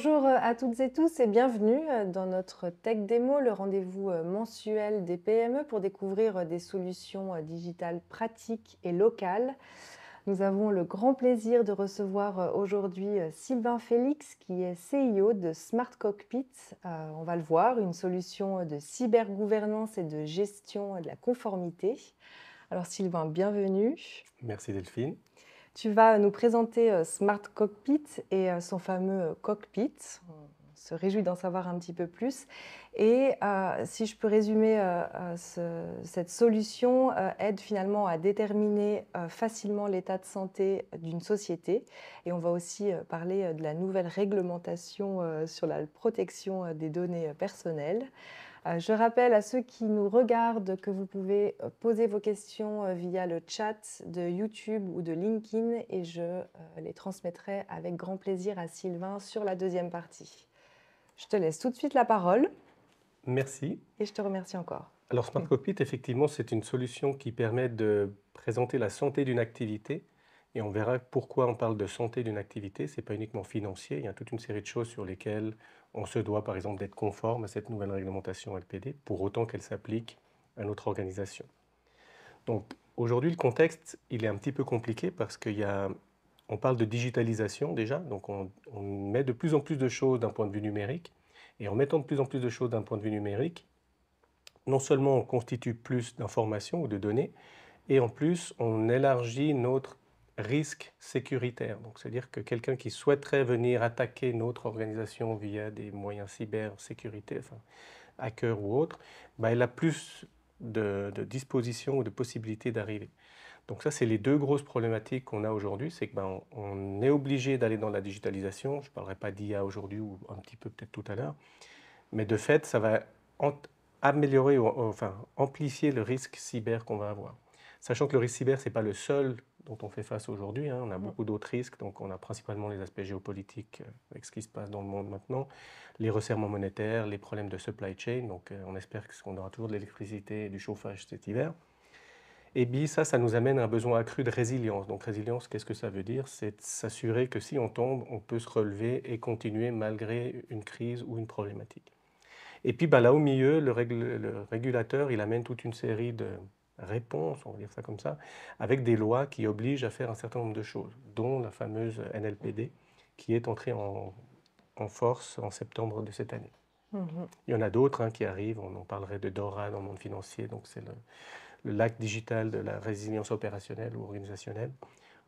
Bonjour euh, à toutes et tous et bienvenue euh, dans notre Tech Démo, le rendez-vous euh, mensuel des PME pour découvrir des solutions digitales pratiques et locales. Nous avons le grand plaisir de recevoir aujourd'hui Sylvain Félix qui est CEO de Smart Cockpit. on va le voir, une solution de cybergouvernance et de gestion de la conformité. Alors Sylvain, bienvenue. Merci Delphine. Tu vas nous présenter euh, Smart Cockpit et euh, son fameux euh, cockpit. On se réjouit d'en savoir un petit peu plus. Et si je peux résumer cette solution, aide finalement à déterminer facilement l'état de santé d'une société. Et on va aussi parler de la nouvelle réglementation sur la protection des données personnelles. Euh, je rappelle à ceux qui nous regardent que vous pouvez euh, poser vos questions euh, via le chat de YouTube ou de LinkedIn et je les transmettrai avec grand plaisir à Sylvain sur la deuxième partie. Je te laisse tout de suite la parole. Merci. Et je te remercie encore. Alors Smart Cockpit, effectivement, c'est une solution qui permet de présenter la santé d'une activité et on verra pourquoi on parle de santé d'une activité. Ce n'est pas uniquement financier. Il y a toute une série de choses sur lesquelles on se doit, par exemple, d'être conforme à cette nouvelle réglementation LPD, pour autant qu'elle s'applique à notre organisation. Donc aujourd'hui, le contexte, il est un petit peu compliqué parce qu'il y a, on parle de digitalisation déjà, donc on, on met de plus en plus de choses d'un point de vue numérique. Et en mettant de plus en plus de choses d'un point de vue numérique, non seulement on constitue plus d'informations ou de données, et en plus on élargit notre risque sécuritaire. Donc, c'est-à-dire que quelqu'un qui souhaiterait venir attaquer notre organisation via des moyens cybersécurité, enfin, hacker ou autre, bah, elle a plus de, dispositions ou de possibilités d'arriver. Donc ça, c'est les deux grosses problématiques qu'on a aujourd'hui, c'est que ben, on, est obligé d'aller dans la digitalisation. Je ne parlerai pas d'IA aujourd'hui ou un petit peu peut-être tout à l'heure, mais de fait, ça va améliorer, ou, enfin amplifier le risque cyber qu'on va avoir. Sachant que le risque cyber, ce n'est pas le seul dont on fait face aujourd'hui. Hein. On a mm. beaucoup d'autres risques, donc on a principalement les aspects géopolitiques euh, avec ce qui se passe dans le monde maintenant, les resserrements monétaires, les problèmes de supply chain, donc euh, on espère qu'on aura toujours de l'électricité et du chauffage cet hiver. Et puis ça, ça nous amène à un besoin accru de résilience. Donc résilience, qu'est-ce que ça veut dire C'est s'assurer que si on tombe, on peut se relever et continuer malgré une crise ou une problématique. Et puis bah, là au milieu, le, régulateur, il amène toute une série de, réponse, on va dire ça comme ça, avec des lois qui obligent à faire un certain nombre de choses, dont la fameuse NLPD qui est entrée en, en force en septembre de cette année. Mhm. Il y en a d'autres hein, qui arrivent, on en parlerait de DORA dans le monde financier, donc c'est le, lac digital de la résilience opérationnelle ou organisationnelle.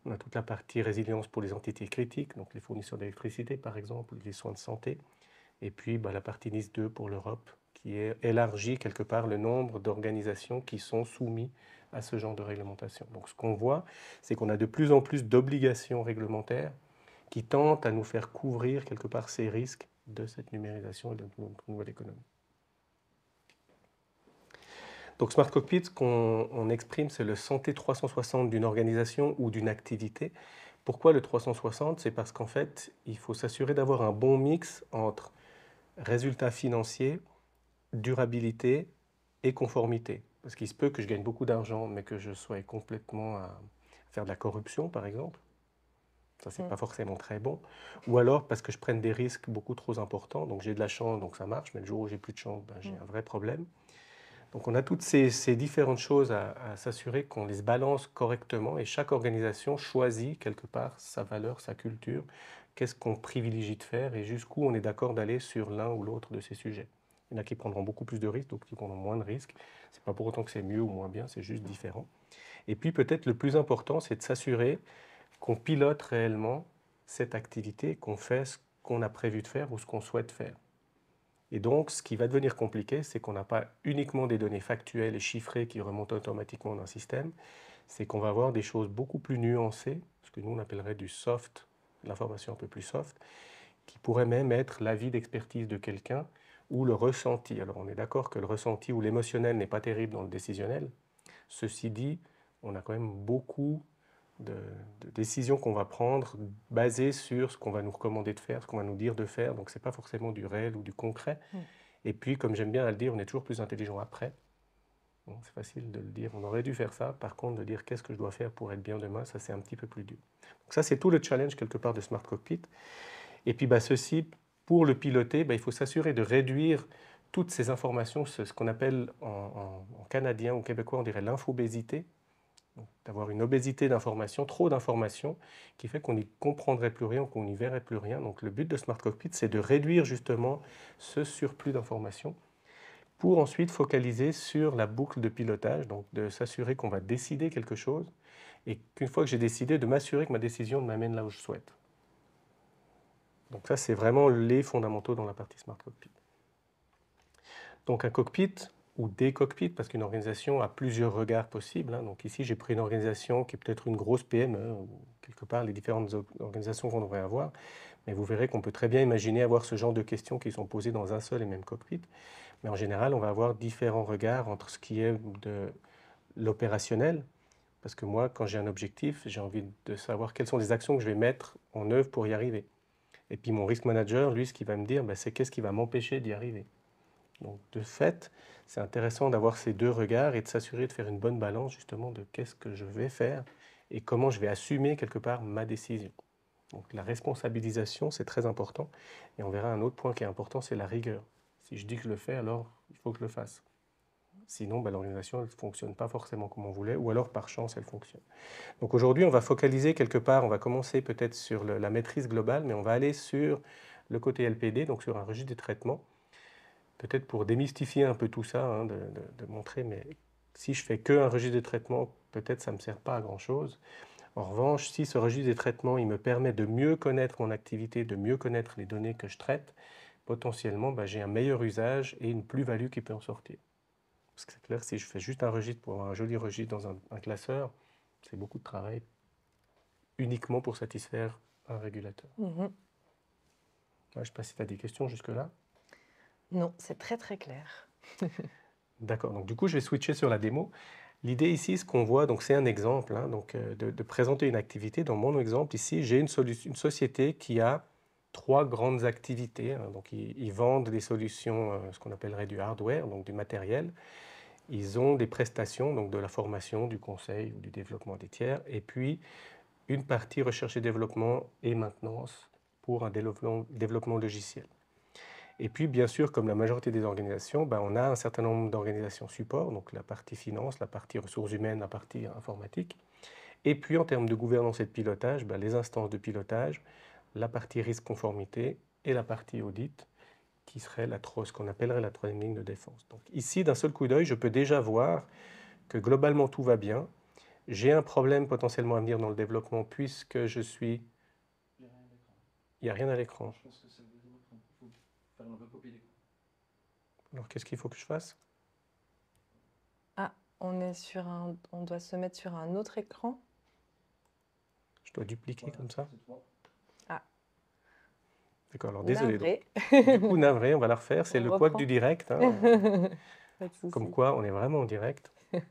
On a toute la partie résilience pour les entités critiques, donc les fournisseurs d'électricité par exemple, les soins de santé, et puis bah, la partie NIS 2 pour l'Europe, qui élargit quelque part le nombre d'organisations qui sont soumises à ce genre de réglementation. Donc ce qu'on voit, c'est qu'on a de plus en plus d'obligations réglementaires qui tentent à nous faire couvrir quelque part ces risques de cette numérisation et de notre nouvelle économie. Donc Smart Cockpit, ce qu'on exprime, c'est le santé 360 d'une organisation ou d'une activité. Pourquoi le 360 C'est parce qu'en fait, il faut s'assurer d'avoir un bon mix entre résultats financiers, durabilité et conformité. Parce qu'il se peut que je gagne beaucoup d'argent, mais que je sois complètement à faire de la corruption, par exemple. Ça, c'est mm. pas forcément très bon. Ou alors parce que je prenne des risques beaucoup trop importants. Donc j'ai de la chance, donc ça marche, mais le jour où j'ai plus de chance, ben, j'ai mm. un vrai problème. Donc on a toutes ces, différentes choses à s'assurer qu'on les balance correctement et chaque organisation choisit quelque part sa valeur, sa culture, qu'est-ce qu'on privilégie de faire et jusqu'où on est d'accord d'aller sur l'un ou l'autre de ces sujets. Il y en a qui prendront beaucoup plus de risques, d'autres qui prendront moins de risques. n'est pas pour autant que c'est mieux ou moins bien, c'est juste différent. Et puis peut-être le plus important, c'est de s'assurer qu'on pilote réellement cette activité, qu'on fait ce qu'on a prévu de faire ou ce qu'on souhaite faire. Et donc, ce qui va devenir compliqué, c'est qu'on n'a pas uniquement des données factuelles et chiffrées qui remontent automatiquement dans un système, c'est qu'on va avoir des choses beaucoup plus nuancées, ce que nous on appellerait du soft, l'information un peu plus soft, qui pourrait même être l'avis d'expertise de quelqu'un ou le ressenti. Alors on est d'accord que le ressenti ou l'émotionnel n'est pas terrible dans le décisionnel. Ceci dit, on a quand même beaucoup de, décisions qu'on va prendre basées sur ce qu'on va nous recommander de faire, ce qu'on va nous dire de faire. Donc ce n'est pas forcément du réel ou du concret. Mm. Et puis, comme j'aime bien à le dire, on est toujours plus intelligent après. c'est facile de le dire, on aurait dû faire ça. Par contre, de dire qu'est-ce que je dois faire pour être bien demain, ça c'est un petit peu plus dur. Donc ça, c'est tout le challenge quelque part de Smart Cockpit. Et puis, bah, ceci pour le piloter, ben, il faut s'assurer de réduire toutes ces informations, ce, qu'on appelle en, canadien ou québécois, on dirait l'infobésité, d'avoir une obésité d'informations, trop d'informations, qui fait qu'on n'y comprendrait plus rien, qu'on n'y verrait plus rien. Donc le but de Smart Cockpit, c'est de réduire justement ce surplus d'informations pour ensuite focaliser sur la boucle de pilotage, donc de s'assurer qu'on va décider quelque chose, et qu'une fois que j'ai décidé, de m'assurer que ma décision m'amène là où je souhaite. Donc ça, c'est vraiment les fondamentaux dans la partie Smart Cockpit. Donc un cockpit ou des cockpits, parce qu'une organisation a plusieurs regards possibles. Hein. Donc ici, j'ai pris une organisation qui est peut-être une grosse PME, ou quelque part les différentes organisations qu'on devrait avoir. Mais vous verrez qu'on peut très bien imaginer avoir ce genre de questions qui sont posées dans un seul et même cockpit. Mais en général, on va avoir différents regards entre ce qui est de l'opérationnel, parce que moi, quand j'ai un objectif, j'ai envie de savoir quelles sont les actions que je vais mettre en œuvre pour y arriver. Et puis mon risk manager, lui, ce qu'il va me dire, bah, c'est qu'est-ce qui va m'empêcher d'y arriver. Donc de fait, c'est intéressant d'avoir ces deux regards et de s'assurer de faire une bonne balance justement de qu'est-ce que je vais faire et comment je vais assumer quelque part ma décision. Donc la responsabilisation, c'est très important. Et on verra un autre point qui est important, c'est la rigueur. Si je dis que je le fais, alors il faut que je le fasse. Sinon, ben, l'organisation ne fonctionne pas forcément comme on voulait, ou alors par chance, elle fonctionne. Donc aujourd'hui, on va focaliser quelque part, on va commencer peut-être sur la maîtrise globale, mais on va aller sur le côté LPD, donc sur un registre des traitements, peut-être pour démystifier un peu tout ça, hein, de, montrer, mais si je fais que registre des traitements, peut-être ça ne me sert pas à grand-chose. En revanche, si ce registre des traitements, il me permet de mieux connaître mon activité, de mieux connaître les données que je traite, potentiellement, ben, j'ai un meilleur usage et une plus-value qui peut en sortir. Parce que c'est clair, si je fais juste un registre pour un joli registre dans un, classeur, c'est beaucoup de travail uniquement pour satisfaire un régulateur. Mhm. je ne sais pas si tu as des questions jusque-là. Non, c'est très très clair. D'accord, donc du coup je vais switcher sur la démo. L'idée ici, ce qu'on voit, donc c'est un exemple, hein, donc, euh, de, présenter une activité. Dans mon exemple ici, j'ai une, société qui a trois grandes activités. Hein, donc ils, vendent des solutions, euh, ce qu'on appellerait du hardware, donc du matériel ils ont des prestations, donc de la formation, du conseil ou du développement des tiers, et puis une partie recherche et développement et maintenance pour un développement, logiciel. Et puis, bien sûr, comme la majorité des organisations, ben, on a un certain nombre d'organisations support, donc la partie finance, la partie ressources humaines, la partie informatique. Et puis, en termes de gouvernance et de pilotage, ben, les instances de pilotage, la partie risque conformité et la partie audit, qui serait la, ce qu'on appellerait la troisième ligne de défense. Donc ici, d'un seul coup d'œil, je peux déjà voir que globalement tout va bien. J'ai un problème potentiellement à venir dans le développement puisque je suis... Il n'y a rien à l'écran. Je pense que faire un Alors qu'est-ce qu'il faut que je fasse Ah, on, est sur un... on doit se mettre sur un autre écran. Je dois dupliquer comme ça D'accord, alors désolé. du coup, navré, on va la refaire. C'est le quad du direct. Hein. Comme quoi, on est vraiment en direct.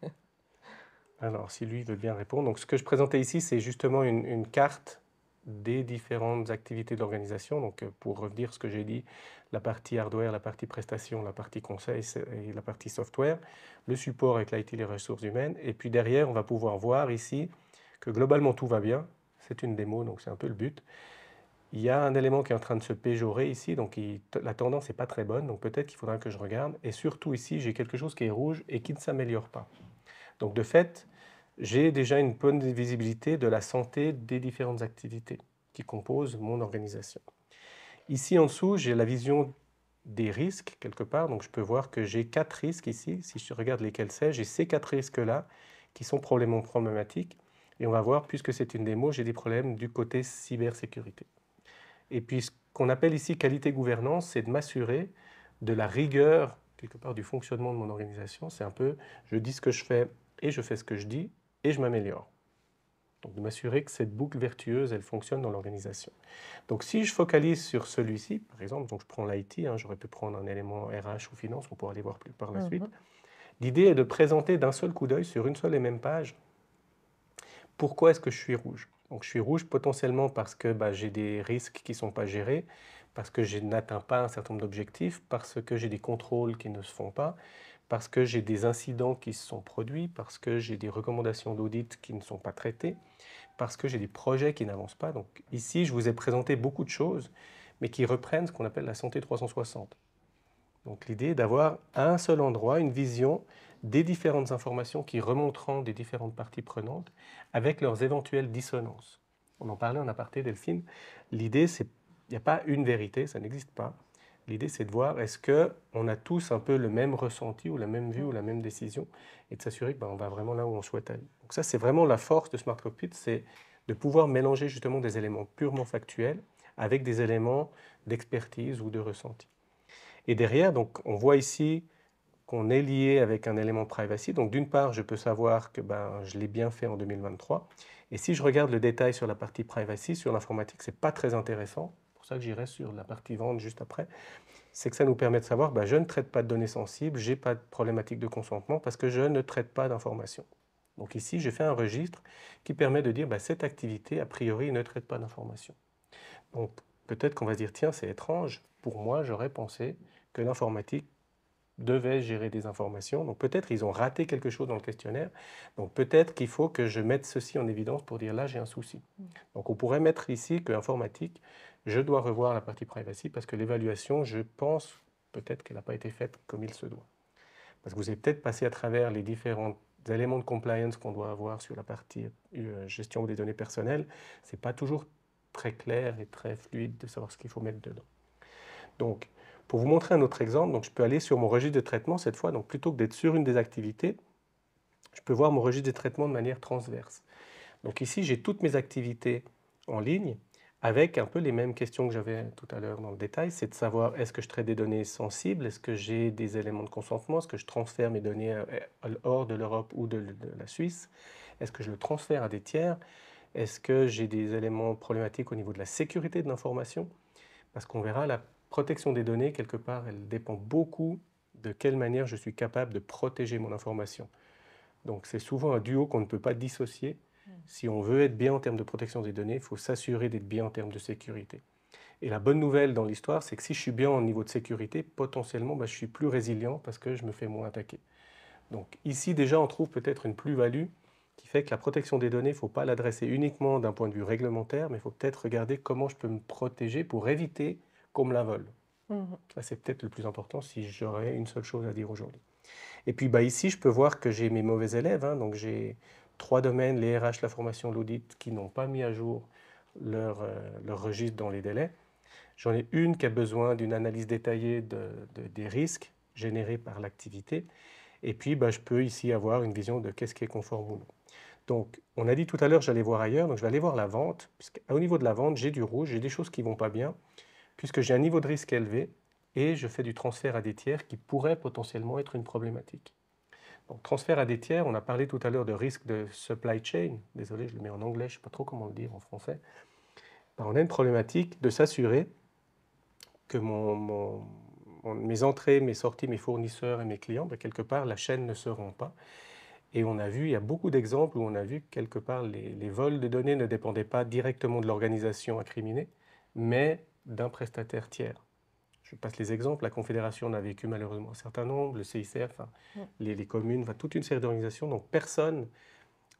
Alors, si lui veut bien répondre. Donc, ce que je présentais ici, c'est justement une, une, carte des différentes activités de l'organisation. Donc, euh, pour revenir ce que j'ai dit, la partie hardware, la partie prestation, la partie conseil et la partie software, le support avec l'IT, les ressources humaines. Et puis derrière, on va pouvoir voir ici que globalement tout va bien. C'est une démo, donc c'est un peu le but. Il y a un élément qui est en train de se péjorer ici, donc la tendance n'est pas très bonne, donc peut-être qu'il faudra que je regarde. Et surtout ici, j'ai quelque chose qui est rouge et qui ne s'améliore pas. Donc de fait, j'ai déjà une bonne visibilité de la santé des différentes activités qui composent mon organisation. Ici en dessous, j'ai la vision des risques quelque part, donc je peux voir que j'ai quatre risques ici. Si je regarde lesquels c'est, j'ai ces quatre risques-là qui sont problématiques. Et on va voir, puisque c'est une démo, j'ai des problèmes du côté cybersécurité. Et puis ce qu'on appelle ici qualité-gouvernance, c'est de m'assurer de la rigueur, quelque part, du fonctionnement de mon organisation. C'est un peu, je dis ce que je fais et je fais ce que je dis et je m'améliore. Donc de m'assurer que cette boucle vertueuse, elle fonctionne dans l'organisation. Donc si je focalise sur celui-ci, par exemple, donc je prends l'IT, hein, j'aurais pu prendre un élément RH ou finance, on pourra aller voir plus par la suite. Mhm. L'idée est de présenter d'un seul coup d'œil sur une seule et même page pourquoi est-ce que je suis rouge donc je suis rouge potentiellement parce que bah, j'ai des risques qui ne sont pas gérés, parce que je n'atteins pas un certain nombre d'objectifs, parce que j'ai des contrôles qui ne se font pas, parce que j'ai des incidents qui se sont produits, parce que j'ai des recommandations d'audit qui ne sont pas traitées, parce que j'ai des projets qui n'avancent pas. Donc ici, je vous ai présenté beaucoup de choses, mais qui reprennent ce qu'on appelle la santé 360. Donc l'idée est d'avoir un seul endroit une vision des différentes informations qui remonteront des différentes parties prenantes avec leurs éventuelles dissonances. On en parlait en aparté, Delphine. L'idée, c'est il n'y a pas une vérité, ça n'existe pas. L'idée, c'est de voir est-ce que on a tous un peu le même ressenti ou la même vue ou la même décision, et de s'assurer qu'on ben, va vraiment là où on souhaite aller. Donc ça, c'est vraiment la force de Smart Cockpit, c'est de pouvoir mélanger justement des éléments purement factuels avec des éléments d'expertise ou de ressenti. Et derrière, donc, on voit ici qu'on est lié avec un élément privacy. Donc d'une part, je peux savoir que ben, je l'ai bien fait en 2023. Et si je regarde le détail sur la partie privacy, sur l'informatique, c'est pas très intéressant. C'est pour ça que j'irai sur la partie vente juste après. C'est que ça nous permet de savoir, ben, je ne traite pas de données sensibles, j'ai pas de problématique de consentement parce que je ne traite pas d'informations. Donc ici, j'ai fait un registre qui permet de dire, ben, cette activité, a priori, ne traite pas d'informations. Donc peut-être qu'on va se dire, tiens, c'est étrange. Pour moi, j'aurais pensé que l'informatique devais gérer des informations. Donc peut-être ils ont raté quelque chose dans le questionnaire. Donc peut-être qu'il faut que je mette ceci en évidence pour dire là j'ai un souci. Mm. Donc on pourrait mettre ici que informatique, je dois revoir la partie privacy parce que l'évaluation, je pense peut-être qu'elle n'a pas été faite comme il se doit. Parce que vous avez peut-être passé à travers les différents éléments de compliance qu'on doit avoir sur la partie euh, gestion des données personnelles. C'est pas toujours très clair et très fluide de savoir ce qu'il faut mettre dedans. Donc pour vous montrer un autre exemple, donc je peux aller sur mon registre de traitement cette fois, donc plutôt que d'être sur une des activités, je peux voir mon registre de traitement de manière transverse. Donc ici, j'ai toutes mes activités en ligne avec un peu les mêmes questions que j'avais tout à l'heure dans le détail, c'est de savoir est-ce que je traite des données sensibles, est-ce que j'ai des éléments de consentement, est-ce que je transfère mes données euh, hors de l'Europe ou de, la Suisse, est-ce que je le transfère à des tiers, est-ce que j'ai des éléments problématiques au niveau de la sécurité de l'information, parce qu'on verra la protection des données, quelque part, elle dépend beaucoup de quelle manière je suis capable de protéger mon information. Donc c'est souvent un duo qu'on ne peut pas dissocier. Mm. Si on veut être bien en termes de protection des données, il faut s'assurer d'être bien en termes de sécurité. Et la bonne nouvelle dans l'histoire, c'est que si je suis bien au niveau de sécurité, potentiellement, bah, je suis plus résilient parce que je me fais moins attaquer. Donc ici, déjà, on trouve peut-être une plus-value qui fait que la protection des données, il ne faut pas l'adresser uniquement d'un point de vue réglementaire, mais il faut peut-être regarder comment je peux me protéger pour éviter qu'on me la vole. Mhm. c'est peut-être le plus important si j'aurais une seule chose à dire aujourd'hui. Et puis bah, ici, je peux voir que j'ai mes mauvais élèves. Hein. donc j'ai trois domaines, les RH, la formation, l'audit, qui n'ont pas mis à jour euh, leur, registre dans les délais. J'en ai une qui a besoin d'une analyse détaillée des risques générés par l'activité. Et puis, bah, je peux ici avoir une vision de qu'est-ce qui est conforme ou non. Donc, on a dit tout à l'heure, j'allais voir ailleurs, donc je vais aller voir la vente, Au niveau de la vente, j'ai du rouge, j'ai des choses qui ne vont pas bien puisque j'ai un niveau de risque élevé et je fais du transfert à des tiers qui pourrait potentiellement être une problématique. Donc, transfert à des tiers, on a parlé tout à l'heure de risque de supply chain. Désolé, je le mets en anglais, je ne sais pas trop comment le dire en français. Ben, on a une problématique de s'assurer que mon, mes entrées, mes sorties, mes fournisseurs et mes clients, ben, quelque part, la chaîne ne se rompt pas. Et on a vu, il y a beaucoup d'exemples où on a vu que quelque part les, les, vols de données ne dépendaient pas directement de l'organisation incriminée, mais d'un prestataire tiers. Je passe les exemples. La Confédération n'a vécu malheureusement un certain nombre, le CICF, hein. mm. les, communes, toute une série d'organisations. Donc personne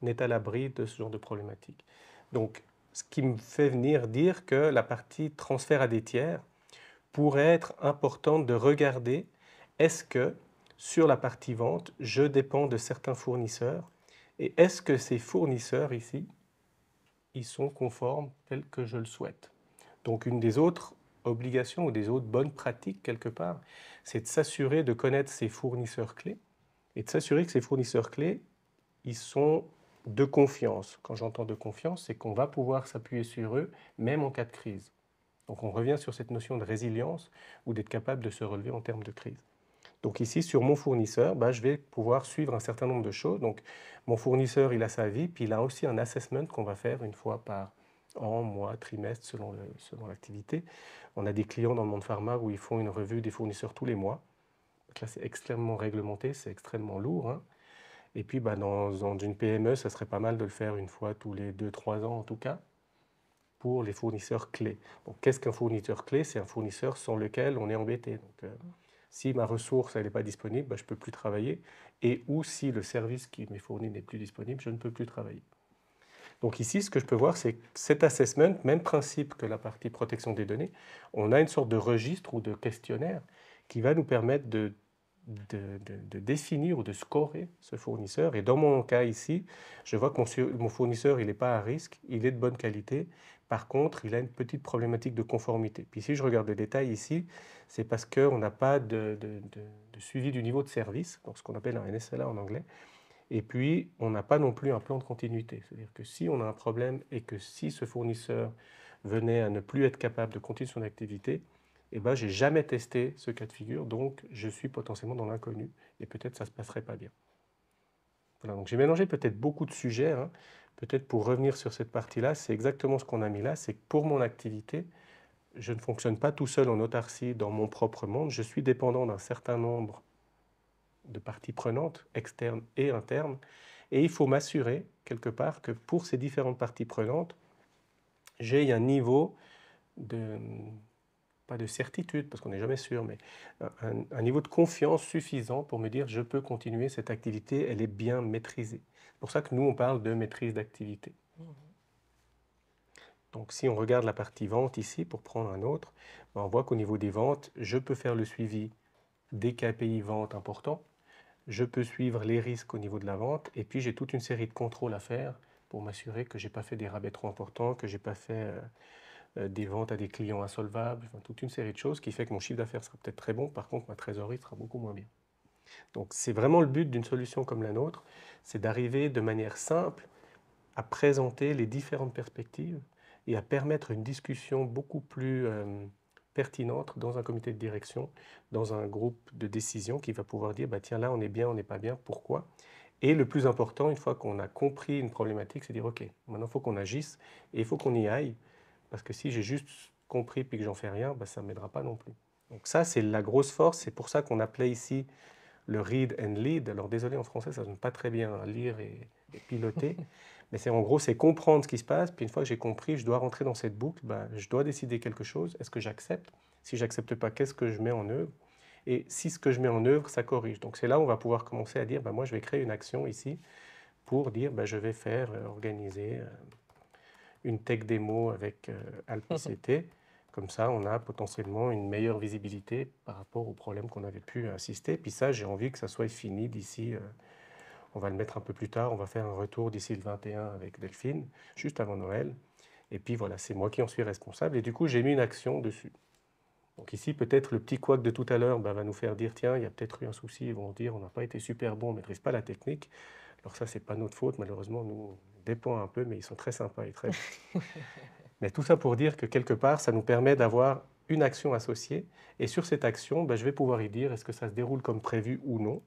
n'est à l'abri de ce genre de problématique. Donc ce qui me fait venir dire que la partie transfert à des tiers pourrait être importante de regarder est-ce que sur la partie vente, je dépends de certains fournisseurs et est-ce que ces fournisseurs ici, ils sont conformes tels que je le souhaite donc une des autres obligations ou des autres bonnes pratiques quelque part, c'est de s'assurer de connaître ses fournisseurs clés et de s'assurer que ces fournisseurs clés, ils sont de confiance. Quand j'entends de confiance, c'est qu'on va pouvoir s'appuyer sur eux même en cas de crise. Donc on revient sur cette notion de résilience ou d'être capable de se relever en termes de crise. Donc ici, sur mon fournisseur, bah, je vais pouvoir suivre un certain nombre de choses. Donc mon fournisseur, il a sa vie, puis il a aussi un assessment qu'on va faire une fois par, en mois, trimestre, selon l'activité. on a des clients dans le monde pharma où ils font une revue des fournisseurs tous les mois. là, c'est extrêmement réglementé, c'est extrêmement lourd. Hein. Et puis, bah, dans, une PME, ça serait pas mal de le faire une fois tous les 2-3 ans en tout cas, pour les fournisseurs clés. qu'est-ce qu'un fournisseur clé C'est un fournisseur sans lequel on est embêté. Donc, euh, si ma ressource n'est pas disponible, bah, je ne peux plus travailler. Et ou si le service qui m'est fourni n'est plus disponible, je ne peux plus travailler. Donc ici, ce que je peux voir, c'est cet assessment, même principe que la partie protection des données, on a une sorte de registre ou de questionnaire qui va nous permettre de, définir ou de scorer ce fournisseur. Et dans mon cas ici, je vois que mon, fournisseur, il n'est pas à risque, il est de bonne qualité. Par contre, il a une petite problématique de conformité. Puis si je regarde les détails ici, c'est parce qu'on n'a pas de, suivi du niveau de service, donc ce qu'on appelle un NSLA en anglais. Et puis, on n'a pas non plus un plan de continuité. C'est-à-dire que si on a un problème et que si ce fournisseur venait à ne plus être capable de continuer son activité, eh ben, j'ai jamais testé ce cas de figure, donc je suis potentiellement dans l'inconnu et peut-être ça se passerait pas bien. Voilà, donc j'ai mélangé peut-être beaucoup de sujets. Hein. Peut-être pour revenir sur cette partie-là, c'est exactement ce qu'on a mis là, c'est que pour mon activité, je ne fonctionne pas tout seul en autarcie dans mon propre monde. Je suis dépendant d'un certain nombre de parties prenantes, externes et internes. Et il faut m'assurer, quelque part, que pour ces différentes parties prenantes, j'ai un niveau de, pas de certitude, parce qu'on n'est jamais sûr, mais un, niveau de confiance suffisant pour me dire je peux continuer cette activité, elle est bien maîtrisée. C'est pour ça que nous, on parle de maîtrise d'activité. Mmh. Donc si on regarde la partie vente ici, pour prendre un autre, ben, on voit qu'au niveau des ventes, je peux faire le suivi des KPI ventes importants, je peux suivre les risques au niveau de la vente, et puis j'ai toute une série de contrôles à faire pour m'assurer que je n'ai pas fait des rabais trop importants, que je n'ai pas fait euh, euh, des ventes à des clients insolvables, toute une série de choses qui fait que mon chiffre d'affaires sera peut-être très bon, par contre ma trésorerie sera beaucoup moins bien. Donc c'est vraiment le but d'une solution comme la nôtre, c'est d'arriver de manière simple à présenter les différentes perspectives et à permettre une discussion beaucoup plus... Euh, pertinente dans un comité de direction, dans un groupe de décision qui va pouvoir dire, bah, tiens, là, on est bien, on n'est pas bien, pourquoi Et le plus important, une fois qu'on a compris une problématique, c'est dire, OK, maintenant, il faut qu'on agisse et il faut qu'on y aille, parce que si j'ai juste compris puis que j'en fais rien, bah, ça ne m'aidera pas non plus. Donc ça, c'est la grosse force, c'est pour ça qu'on appelait ici le read and lead. Alors désolé, en français, ça ne donne pas très bien lire et piloter. Mais c'est en gros, c'est comprendre ce qui se passe. Puis une fois que j'ai compris, je dois rentrer dans cette boucle, ben, je dois décider quelque chose. Est-ce que j'accepte Si j'accepte pas, qu'est-ce que je mets en œuvre Et si ce que je mets en œuvre, ça corrige. Donc c'est là où on va pouvoir commencer à dire, ben, moi je vais créer une action ici pour dire, ben, je vais faire, euh, organiser euh, une tech démo avec euh, mhm. Comme ça, on a potentiellement une meilleure visibilité par rapport aux problème qu'on avait pu assister. Puis ça, j'ai envie que ça soit fini d'ici... Euh, on va le mettre un peu plus tard, on va faire un retour d'ici le 21 avec Delphine, juste avant Noël. Et puis voilà, c'est moi qui en suis responsable. Et du coup, j'ai mis une action dessus. Donc ici, peut-être le petit couac de tout à l'heure bah, va nous faire dire, tiens, il y a peut-être eu un souci, ils vont dire, on n'a pas été super bon, on ne maîtrise pas la technique. Alors ça, ce n'est pas notre faute, malheureusement, nous, on dépend un peu, mais ils sont très sympas et très... mais tout ça pour dire que quelque part, ça nous permet d'avoir une action associée, et sur cette action, bah, je vais pouvoir y dire est-ce que ça se déroule comme prévu ou non.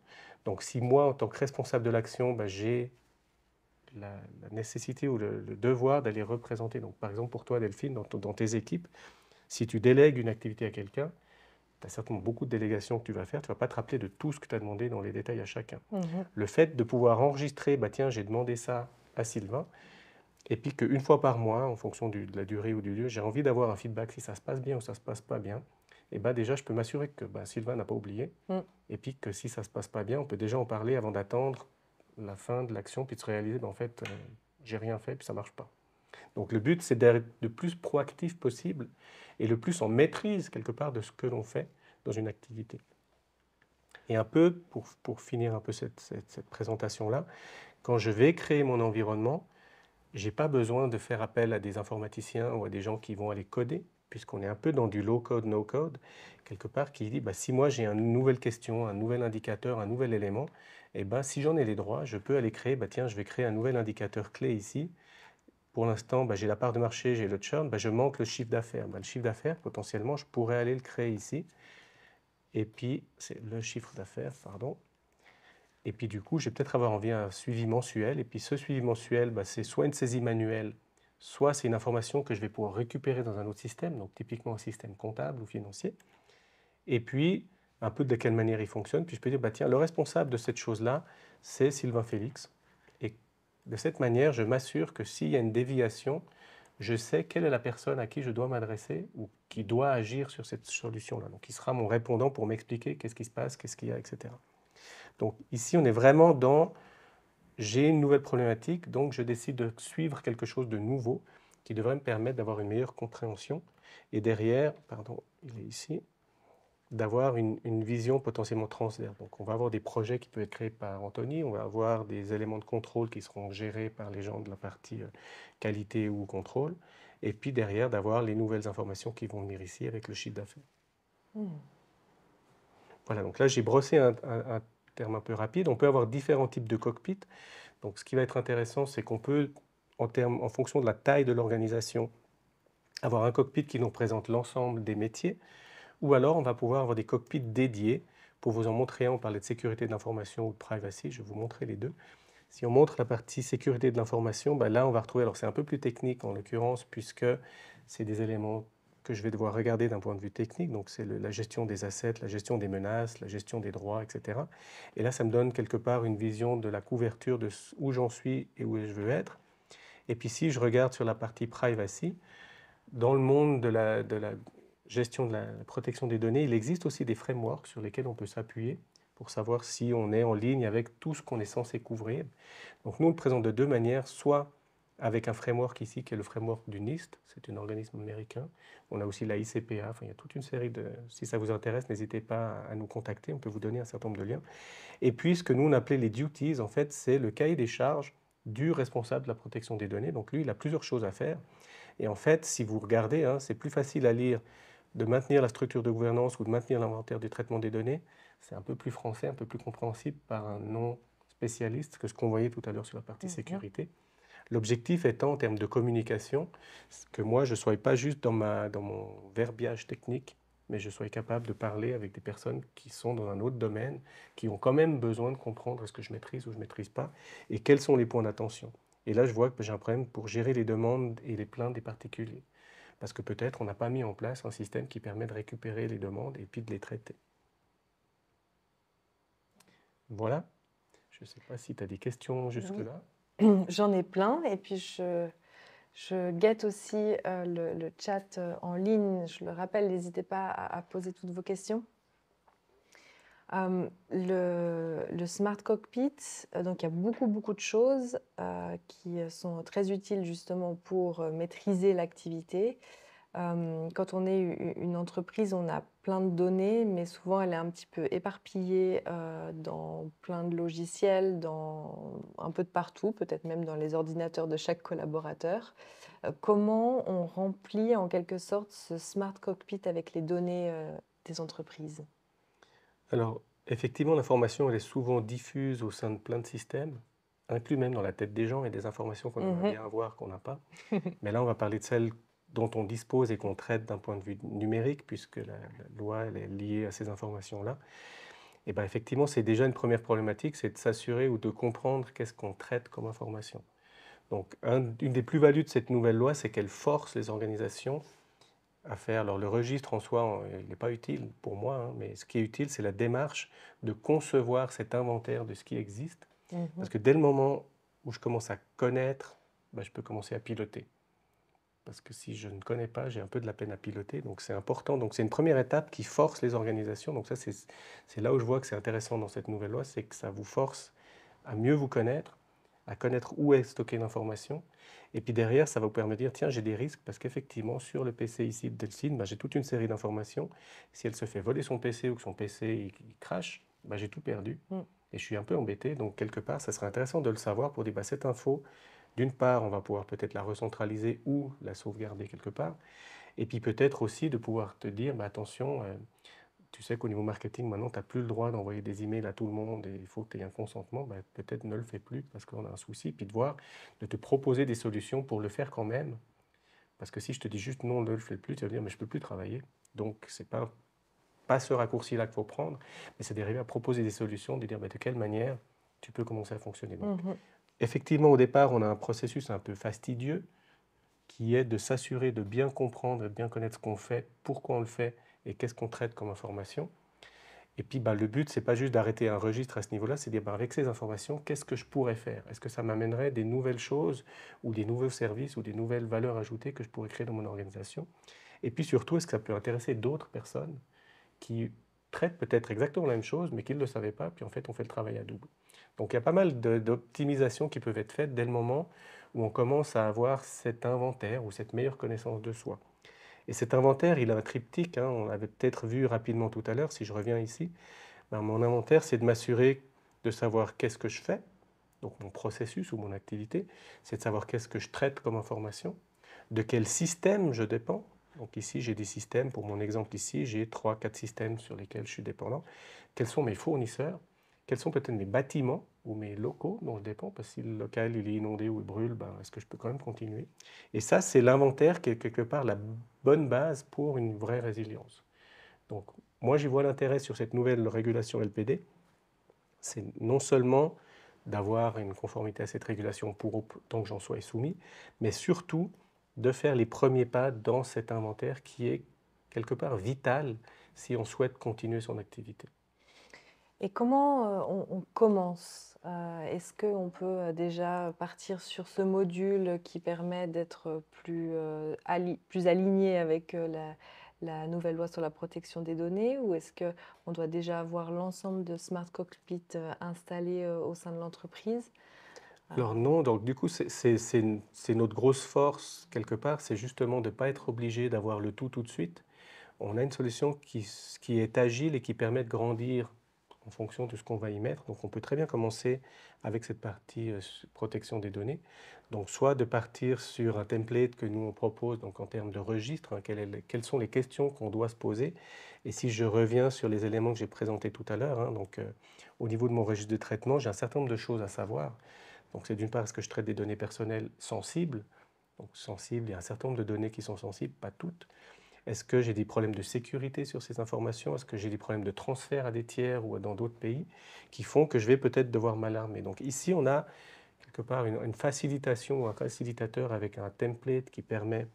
Donc si moi, en tant que responsable de l'action, bah, j'ai la, nécessité ou le, devoir d'aller représenter, donc par exemple pour toi Delphine, dans, tes équipes, si tu délègues une activité à quelqu'un, tu as certainement beaucoup de délégations que tu vas faire, tu ne vas pas te rappeler de tout ce que tu as demandé dans les détails à chacun. Mhm. Le fait de pouvoir enregistrer, bah tiens, j'ai demandé ça à Sylvain, et puis qu'une fois par mois, en fonction de la durée ou du lieu, j'ai envie d'avoir un feedback si ça se passe bien ou ça se passe pas bien. Eh ben, déjà, je peux m'assurer que bah, Sylvain n'a pas oublié. Mm. Et puis que si ça se passe pas bien, on peut déjà en parler avant d'attendre la fin de l'action, puis de se réaliser, ben, en fait, euh, j'ai rien fait, puis ça marche pas. Donc le but, c'est d'être le plus proactif possible et le plus en maîtrise, quelque part, de ce que l'on fait dans une activité. Et un peu, pour, pour finir un peu cette, cette, cette présentation-là, quand je vais créer mon environnement, j'ai pas besoin de faire appel à des informaticiens ou à des gens qui vont aller coder puisqu'on est un peu dans du low code, no code, quelque part, qui dit bah, si moi j'ai une nouvelle question, un nouvel indicateur, un nouvel élément, et eh ben, si j'en ai les droits, je peux aller créer bah, tiens, je vais créer un nouvel indicateur clé ici. Pour l'instant, bah, j'ai la part de marché, j'ai le churn, bah, je manque le chiffre d'affaires. Bah, le chiffre d'affaires, potentiellement, je pourrais aller le créer ici. Et puis, c'est le chiffre d'affaires, pardon. Et puis, du coup, je vais peut-être avoir envie d'un suivi mensuel. Et puis, ce suivi mensuel, c'est soit une saisie manuelle soit c'est une information que je vais pouvoir récupérer dans un autre système, donc typiquement un système comptable ou financier, et puis un peu de quelle manière il fonctionne, puis je peux dire, bah tiens, le responsable de cette chose-là, c'est Sylvain Félix, et de cette manière, je m'assure que s'il y a une déviation, je sais quelle est la personne à qui je dois m'adresser ou qui doit agir sur cette solution-là. Donc, il sera mon répondant pour m'expliquer qu'est-ce qui se passe, qu'est-ce qu'il y a, etc. Donc, ici, on est vraiment dans j'ai une nouvelle problématique, donc je décide de suivre quelque chose de nouveau qui devrait me permettre d'avoir une meilleure compréhension et derrière, pardon, il est ici, d'avoir une, vision potentiellement transverse. Donc on va avoir des projets qui peuvent être créés par Anthony, on va avoir des éléments de contrôle qui seront gérés par les gens de la partie euh, qualité ou contrôle, et puis derrière d'avoir les nouvelles informations qui vont venir ici avec le chiffre d'affaires. Hmm. Voilà, donc là j'ai brossé un, un, un terme un peu rapide, on peut avoir différents types de cockpits. Donc ce qui va être intéressant, c'est qu'on peut, en, terme, en fonction de la taille de l'organisation, avoir un cockpit qui nous présente l'ensemble des métiers, ou alors on va pouvoir avoir des cockpits dédiés. Pour vous en montrer un, on parlait de sécurité de l'information ou de privacy, je vais vous montrer les deux. Si on montre la partie sécurité de l'information, ben là on va retrouver, alors c'est un peu plus technique en l'occurrence, puisque c'est des éléments que je vais devoir regarder d'un point de vue technique. Donc, c'est la gestion des assets, la gestion des menaces, la gestion des droits, etc. Et là, ça me donne quelque part une vision de la couverture de où j'en suis et où je veux être. Et puis, si je regarde sur la partie privacy, dans le monde de la, gestion de la protection des données, il existe aussi des frameworks sur lesquels on peut s'appuyer pour savoir si on est en ligne avec tout ce qu'on est censé couvrir. Donc, nous, on le présente de deux manières. Soit avec un framework ici qui est le framework du NIST, c'est un organisme américain. On a aussi la ICPA, enfin, il y a toute une série de... Si ça vous intéresse, n'hésitez pas à nous contacter, on peut vous donner un certain nombre de liens. Et puis ce que nous on appelait les duties, en fait, c'est le cahier des charges du responsable de la protection des données. Donc lui, il a plusieurs choses à faire. Et en fait, si vous regardez, hein, c'est plus facile à lire de maintenir la structure de gouvernance ou de maintenir l'inventaire du traitement des données. C'est un peu plus français, un peu plus compréhensible par un non spécialiste que ce qu'on voyait tout à l'heure sur la partie sécurité. L'objectif étant, en termes de communication, que moi, je ne sois pas juste dans, ma, dans mon verbiage technique, mais je sois capable de parler avec des personnes qui sont dans un autre domaine, qui ont quand même besoin de comprendre ce que je maîtrise ou je ne maîtrise pas, et quels sont les points d'attention. Et là, je vois que j'ai pour gérer les demandes et les plaintes des particuliers. Parce que peut-être on n'a pas mis en place un système qui permet de récupérer les demandes et puis de les traiter. Voilà. Je ne sais pas si tu as des questions jusque-là. J'en ai plein. Et puis, je, je guette aussi euh, le, chat euh, en ligne. Je le rappelle, n'hésitez pas à, poser toutes vos questions. Euh, le, le, smart cockpit, donc il y a beaucoup beaucoup de choses qui sont très utiles justement pour maîtriser l'activité. Euh, quand on est une entreprise, on a plein de données, mais souvent elle est un petit peu éparpillée euh, dans plein de logiciels, dans un peu de partout, peut-être même dans les ordinateurs de chaque collaborateur. Euh, comment on remplit en quelque sorte ce smart cockpit avec les données des entreprises Alors, effectivement, l'information elle est souvent diffuse au sein de plein de systèmes inclus même dans la tête des gens et des informations qu'on aimerait mmh. bien avoir qu'on n'a pas. Mais là, on va parler de celles dont on dispose et qu'on traite d'un point de vue numérique, puisque la, loi est liée à ces informations-là, et eh ben effectivement, c'est déjà une première problématique, c'est de s'assurer ou de comprendre qu'est-ce qu'on traite comme information. Donc, une des plus-values de cette nouvelle loi, c'est qu'elle force les organisations à faire. Alors, le registre en soi, il n'est pas utile pour moi, hein, mais ce qui est utile, c'est la démarche de concevoir cet inventaire de ce qui existe. Mmh Parce que dès le moment où je commence à connaître, ben, je peux commencer à piloter parce que si je ne connais pas, j'ai un peu de la peine à piloter, donc c'est important. Donc c'est une première étape qui force les organisations. Donc ça, c'est là où je vois que c'est intéressant dans cette nouvelle loi, c'est que ça vous force à mieux vous connaître, à connaître où est stockée l'information. Et puis derrière, ça va vous permettre de dire, tiens, j'ai des risques, parce qu'effectivement, sur le PC ici de Delphine, bah, j'ai toute une série d'informations. Si elle se fait voler son PC ou que son PC il, crache, bah, j'ai tout perdu. Mm. Et je suis un peu embêté, donc quelque part, ça serait intéressant de le savoir pour dire, bah, cette info, d'une part, on va pouvoir peut-être la recentraliser ou la sauvegarder quelque part. Et puis peut-être aussi de pouvoir te dire, bah, attention, euh, tu sais qu'au niveau marketing, maintenant, tu n'as plus le droit d'envoyer des emails à tout le monde et il faut que tu aies un consentement. Bah, peut-être ne le fais plus parce qu'on a un souci. Puis de voir, de te proposer des solutions pour le faire quand même. Parce que si je te dis juste non, ne le fais plus, tu vas dire, mais je ne peux plus travailler. Donc, ce n'est pas, pas ce raccourci-là qu'il faut prendre, mais c'est d'arriver à proposer des solutions, de dire bah, de quelle manière tu peux commencer à fonctionner. Mmh effectivement, au départ, on a un processus un peu fastidieux qui est de s'assurer de bien comprendre, de bien connaître ce qu'on fait, pourquoi on le fait et qu'est-ce qu'on traite comme information. Et puis, bah, le but, c'est pas juste d'arrêter un registre à ce niveau-là, c'est de dire, avec ces informations, qu'est-ce que je pourrais faire Est-ce que ça m'amènerait des nouvelles choses ou des nouveaux services ou des nouvelles valeurs ajoutées que je pourrais créer dans mon organisation Et puis surtout, est-ce que ça peut intéresser d'autres personnes qui traitent peut-être exactement la même chose, mais qui ne le savaient pas Puis en fait, on fait le travail à double. Donc il y a pas mal d'optimisations qui peuvent être faites dès le moment où on commence à avoir cet inventaire ou cette meilleure connaissance de soi. Et cet inventaire, il a un triptyque, hein, on l'avait peut-être vu rapidement tout à l'heure, si je reviens ici. Ben, mon inventaire, c'est de m'assurer de savoir qu'est-ce que je fais, donc mon processus ou mon activité, c'est de savoir qu'est-ce que je traite comme information, de quel système je dépends. Donc ici, j'ai des systèmes, pour mon exemple ici, j'ai trois, quatre systèmes sur lesquels je suis dépendant. Quels sont mes fournisseurs quels sont peut-être mes bâtiments ou mes locaux dont je dépends, parce que si le local est inondé ou il brûle, ben, est-ce que je peux quand même continuer Et ça, c'est l'inventaire qui est quelque part la bonne base pour une vraie résilience. Donc, moi, j'y vois l'intérêt sur cette nouvelle régulation LPD, c'est non seulement d'avoir une conformité à cette régulation pour tant que j'en sois soumis, mais surtout de faire les premiers pas dans cet inventaire qui est quelque part vital si on souhaite continuer son activité. Et comment euh, on, commence euh, Est-ce qu'on peut euh, déjà partir sur ce module qui permet d'être plus, plus aligné avec la, nouvelle loi sur la protection des données ou est-ce qu'on doit déjà avoir l'ensemble de Smart Cockpit installé au sein de l'entreprise Alors non, donc du coup, c'est- notre grosse force quelque part, c'est justement de ne pas être obligé d'avoir le tout tout de suite. On a une solution qui, qui est agile et qui permet de grandir en fonction de ce qu'on va y mettre. Donc on peut très bien commencer avec cette partie euh, protection des données. Donc soit de partir sur un template que nous on propose donc en termes de registre, hein, quelles, sont les questions qu'on doit se poser. Et si je reviens sur les éléments que j'ai présentés tout à l'heure, hein, donc euh, au niveau de mon registre de traitement, j'ai un certain nombre de choses à savoir. Donc c'est d'une part est ce que je traite des données personnelles sensibles, donc sensibles, il y a un certain nombre de données qui sont sensibles, pas toutes. Est-ce que j'ai des problèmes de sécurité sur ces informations Est-ce que j'ai des problèmes de transfert à des tiers ou dans d'autres pays qui font que je vais peut-être devoir m'alarmer Donc ici, on a quelque part une, facilitation ou un facilitateur avec un template qui permet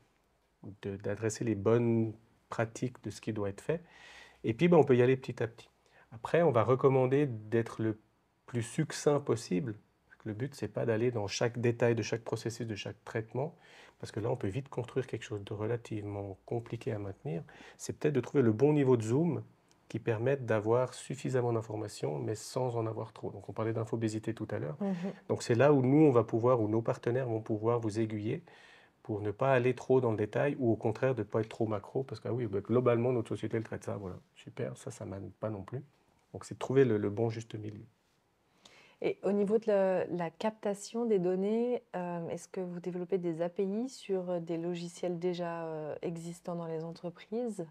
d'adresser les bonnes pratiques de ce qui doit être fait. Et puis, ben, on peut y aller petit à petit. Après, on va recommander d'être le plus succinct possible le but, c'est pas d'aller dans chaque détail de chaque processus, de chaque traitement, parce que là, on peut vite construire quelque chose de relativement compliqué à maintenir. C'est peut-être de trouver le bon niveau de zoom qui permette d'avoir suffisamment d'informations, mais sans en avoir trop. Donc, on parlait d'infobésité tout à l'heure. Mhm. Donc, c'est là où nous, on va pouvoir, où nos partenaires vont pouvoir vous aiguiller pour ne pas aller trop dans le détail ou au contraire de ne pas être trop macro parce que ah oui, bah, globalement notre société elle traite ça, voilà, super, ça ça m'aide pas non plus. Donc c'est trouver le bon juste milieu. Et au niveau de la, captation des données, euh, est-ce que vous développez des API sur euh, des logiciels déjà euh, existants dans les entreprises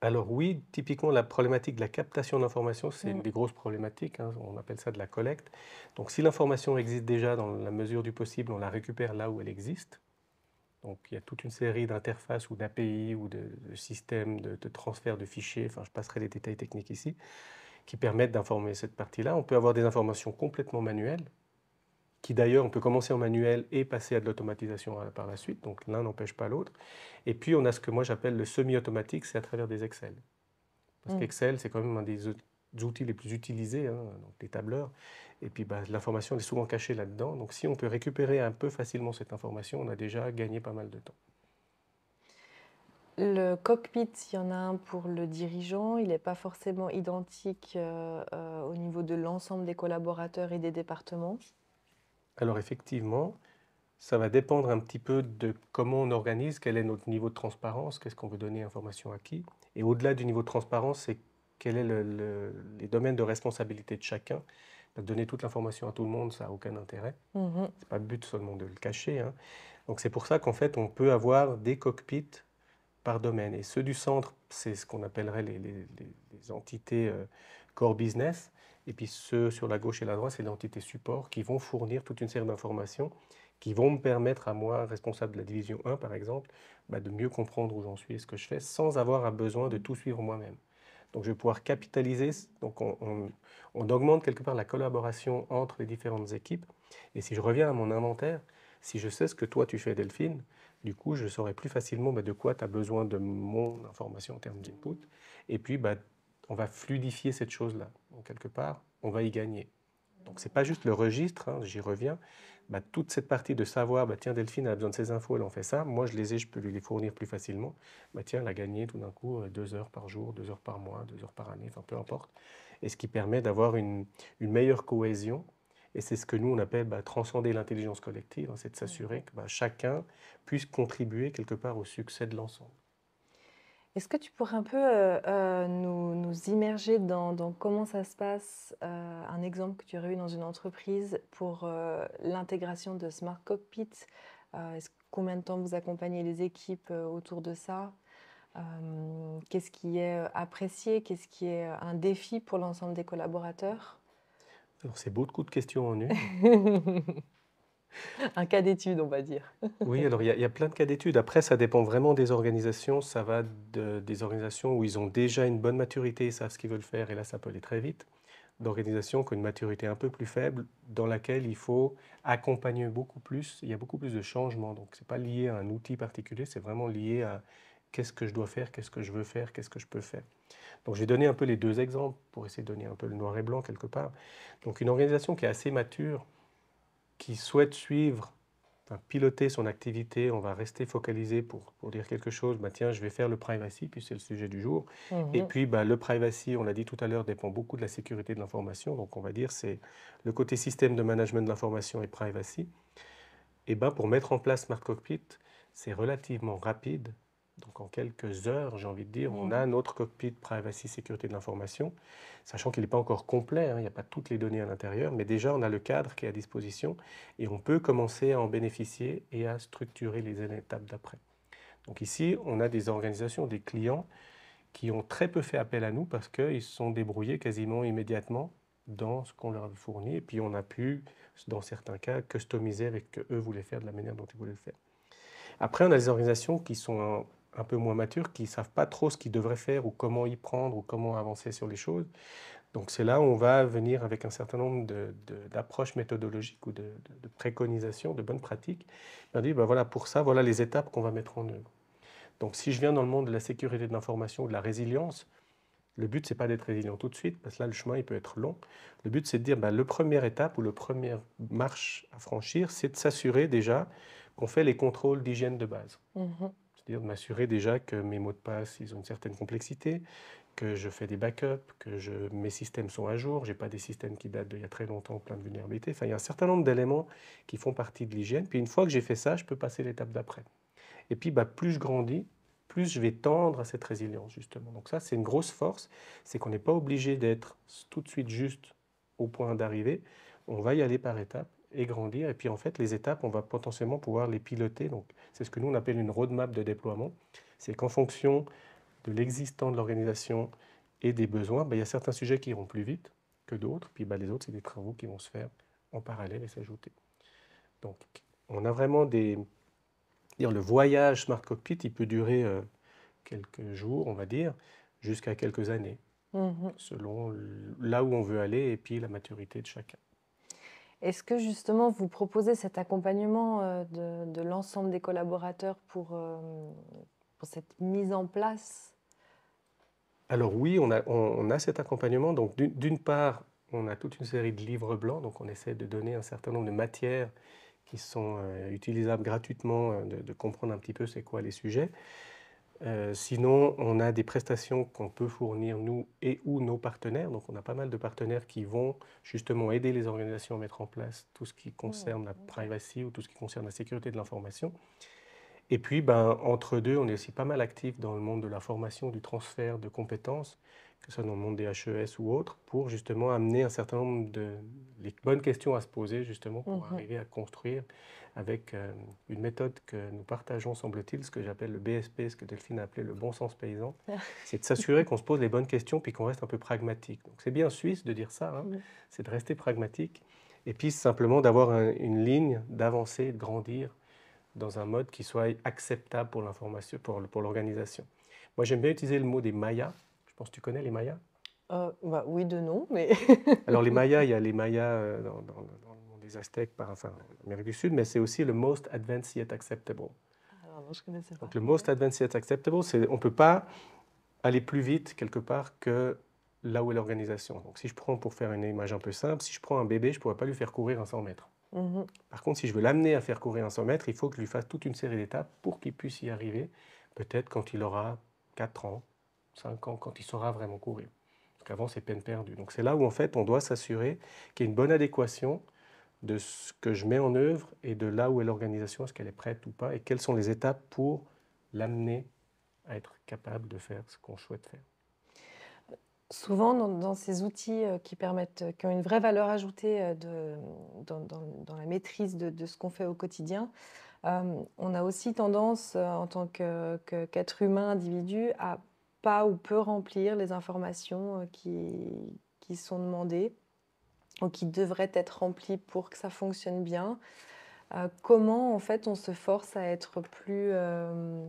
Alors oui, typiquement la problématique de la captation d'informations, c'est une mm. des grosses problématiques, hein, on appelle ça de la collecte. Donc si l'information existe déjà dans la mesure du possible, on la récupère là où elle existe. Donc il y a toute une série d'interfaces ou d'API ou de, systèmes de, de, transfert de fichiers, enfin je passerai les détails techniques ici qui permettent d'informer cette partie-là. On peut avoir des informations complètement manuelles, qui d'ailleurs, on peut commencer en manuel et passer à de l'automatisation par la suite, donc l'un n'empêche pas l'autre. Et puis, on a ce que moi j'appelle le semi-automatique, c'est à travers des Excel. Parce mm. qu'Excel, c'est quand même un des outils les plus utilisés, les hein, tableurs. Et puis, bah, l'information est souvent cachée là-dedans. Donc, si on peut récupérer un peu facilement cette information, on a déjà gagné pas mal de temps. Le cockpit, s'il y en a un pour le dirigeant. Il n'est pas forcément identique euh, euh, au niveau de l'ensemble des collaborateurs et des départements. Alors effectivement, ça va dépendre un petit peu de comment on organise, quel est notre niveau de transparence, qu'est-ce qu'on veut donner information à qui. Et au-delà du niveau de transparence, c'est quel est le, les domaines de responsabilité de chacun. Donner toute l'information à tout le monde, ça n'a aucun intérêt. Mhm. Ce n'est pas le but seulement de le cacher. Hein. Donc c'est pour ça qu'en fait, on peut avoir des cockpits par domaine. Et ceux du centre, c'est ce qu'on appellerait les, entités euh, core business. Et puis ceux sur la gauche et la droite, c'est l'entité support qui vont fournir toute une série d'informations qui vont me permettre à moi, responsable de la division 1 par exemple, bah, de mieux comprendre où j'en suis et ce que je fais sans avoir un besoin de tout suivre moi-même. Donc je vais pouvoir capitaliser, donc on, augmente quelque part la collaboration entre les différentes équipes. Et si je reviens à mon inventaire, si je sais ce que toi tu fais Delphine, du coup, je saurai plus facilement bah, de quoi tu as besoin de mon information en termes d'input. Et puis, bah, on va fluidifier cette chose-là. quelque part, on va y gagner. Donc, ce n'est pas juste le registre, hein, j'y reviens. Bah, toute cette partie de savoir, bah, tiens, Delphine a besoin de ces infos, elle en fait ça. Moi, je les ai, je peux lui les fournir plus facilement. tiens, elle a gagné tout d'un coup euh, deux heures par jour, deux heures par mois, deux heures par année, enfin peu importe. Et ce qui permet d'avoir une meilleure cohésion et c'est ce que nous, on appelle bah, transcender l'intelligence collective, hein, c'est de s'assurer que bah, chacun puisse contribuer quelque part au succès de l'ensemble. Est-ce que tu pourrais un peu euh, euh, nous, nous, immerger dans, comment ça se passe, euh, un exemple que tu aurais eu dans une entreprise pour l'intégration de Smart Cockpit Combien de temps vous accompagnez les équipes autour de ça Qu'est-ce qui est apprécié Qu'est-ce qui est un défi pour l'ensemble des collaborateurs c'est beaucoup de questions en un cas d'étude, on va dire. oui, alors il y, a plein de cas d'études. Après, ça dépend vraiment des organisations. Ça va des organisations où ils ont déjà une bonne maturité, savent ce qu'ils veulent faire, et là, ça peut aller très vite. D'organisations qui ont une maturité un peu plus faible, dans laquelle il faut accompagner beaucoup plus. Il y a beaucoup plus de changements. Donc, ce n'est pas lié à un outil particulier, c'est vraiment lié à qu'est-ce que je dois faire, qu'est-ce que je veux faire, qu'est-ce que je peux faire. Donc j'ai donné un peu les deux exemples pour essayer de donner un peu le noir et blanc quelque part. Donc une organisation qui est assez mature, qui souhaite suivre, piloter son activité, on va rester focalisé pour, pour, dire quelque chose, bah, tiens, je vais faire le privacy, puis c'est le sujet du jour. Mhm. Et puis bah, le privacy, on l'a dit tout à l'heure, dépend beaucoup de la sécurité de l'information. Donc on va dire c'est le côté système de management de l'information et privacy. Et bien, pour mettre en place Smart Cockpit, c'est relativement rapide donc en quelques heures, j'ai envie de dire, on mmh. a notre cockpit privacy, sécurité de l'information, sachant qu'il n'est pas encore complet, hein, il n'y a pas toutes les données à l'intérieur, mais déjà on a le cadre qui est à disposition et on peut commencer à en bénéficier et à structurer les étapes d'après. Donc ici, on a des organisations, des clients qui ont très peu fait appel à nous parce qu'ils se sont débrouillés quasiment immédiatement dans ce qu'on leur a fourni et puis on a pu, dans certains cas, customiser avec ce qu'eux voulaient faire de la manière dont ils voulaient le faire. Après, on a des organisations qui sont un peu moins matures qui ne savent pas trop ce qu'ils devraient faire ou comment y prendre ou comment avancer sur les choses. Donc c'est là où on va venir avec un certain nombre d'approches méthodologiques ou de, préconisations, de bonnes pratiques. On dit, ben voilà, pour ça, voilà les étapes qu'on va mettre en œuvre. Donc si je viens dans le monde de la sécurité de l'information ou de la résilience, le but, c'est pas d'être résilient tout de suite, parce que là, le chemin, il peut être long. Le but, c'est de dire, ben, la première étape ou la première marche à franchir, c'est de s'assurer déjà qu'on fait les contrôles d'hygiène de base. Mmh c'est-à-dire de m'assurer déjà que mes mots de passe, ils ont une certaine complexité, que je fais des backups, que mes systèmes sont à jour, j'ai pas des systèmes qui datent d'il y a très longtemps, plein de vulnérabilités. Enfin, il y a un certain nombre d'éléments qui font partie de l'hygiène. Puis une fois que j'ai fait ça, je peux passer l'étape d'après. Et puis, bah, plus je grandis, plus je vais tendre à cette résilience, justement. Donc ça, c'est une grosse force, c'est qu'on n'est pas obligé d'être tout de suite juste au point d'arriver. On va y aller par étapes et grandir. Et puis en fait, les étapes, on va potentiellement pouvoir les piloter. Donc c'est ce que nous on appelle une roadmap de déploiement. C'est qu'en fonction de l'existant de l'organisation et des besoins, ben, il y a certains sujets qui iront plus vite que d'autres. Puis ben, les autres, c'est des travaux qui vont se faire en parallèle et s'ajouter. Donc on a vraiment des dire le voyage smart cockpit, il peut durer euh, quelques jours, on va dire, jusqu'à quelques années, mmh selon là où on veut aller et puis la maturité de chacun. Est-ce que justement vous proposez cet accompagnement euh, de, l'ensemble des collaborateurs pour, euh, cette mise en place Alors oui, on a, on, cet accompagnement. Donc d'une part, on a toute une série de livres blancs, donc on essaie de donner un certain nombre de matières qui sont euh, utilisables gratuitement, de, comprendre un petit peu c'est quoi les sujets. Euh, sinon, on a des prestations qu'on peut fournir nous et ou nos partenaires. Donc, on a pas mal de partenaires qui vont justement aider les organisations à mettre en place tout ce qui oh, concerne la privacy ou tout ce qui concerne la sécurité de l'information. Et puis, ben, entre deux, on est aussi pas mal actif dans le monde de la formation, du transfert de compétences que ce soit dans le monde des HES ou autre pour justement amener un certain nombre de les bonnes questions à se poser, justement, pour mhm. arriver à construire avec euh, une méthode que nous partageons, semble-t-il, ce que j'appelle le BSP, ce que Delphine a appelé le bon sens paysan. Ah. c'est de s'assurer qu'on se pose les bonnes questions puis qu'on reste un peu pragmatique. Donc c'est bien suisse de dire ça, hein. c'est de rester pragmatique et puis simplement d'avoir une ligne d'avancer, de grandir dans un mode qui soit acceptable pour l'information, pour, pour l'organisation. Moi, j'aime bien utiliser le mot des mayas tu connais les Mayas euh, bah, Oui, de nom, mais. Alors, les Mayas, il y a les Mayas euh, dans, le monde des Aztèques, par, enfin, Amérique du Sud, mais c'est aussi le most advanced yet acceptable. Alors, ah, non, je connaissais pas. Donc, le most advanced yet acceptable, c'est on ne peut pas aller plus vite quelque part que là où est l'organisation. Donc, si je prends, pour faire une image un peu simple, si je prends un bébé, je ne pourrais pas lui faire courir un 100 mètres. Mm-hmm. Par contre, si je veux l'amener à faire courir un 100 mètres, il faut que je lui fasse toute une série d'étapes pour qu'il puisse y arriver, peut-être quand il aura 4 ans, ans, quand il saura vraiment courir. Avant, qu'avant, c'est peine perdue. Donc c'est là où, en fait, on doit s'assurer qu'il y ait une bonne adéquation de ce que je mets en œuvre et de là où est l'organisation, est-ce qu'elle est prête ou pas, et quelles sont les étapes pour l'amener à être capable de faire ce qu'on souhaite faire. Souvent, dans, ces outils euh, qui permettent, euh, ont une vraie valeur ajoutée euh, de, dans, la maîtrise de, ce qu'on fait au quotidien, on a aussi tendance, en tant qu'être humain, individu, à pas ou peut remplir les informations euh, qui, qui sont demandées ou qui devraient être remplies pour que ça fonctionne bien. Euh, comment en fait on se force à être plus euh,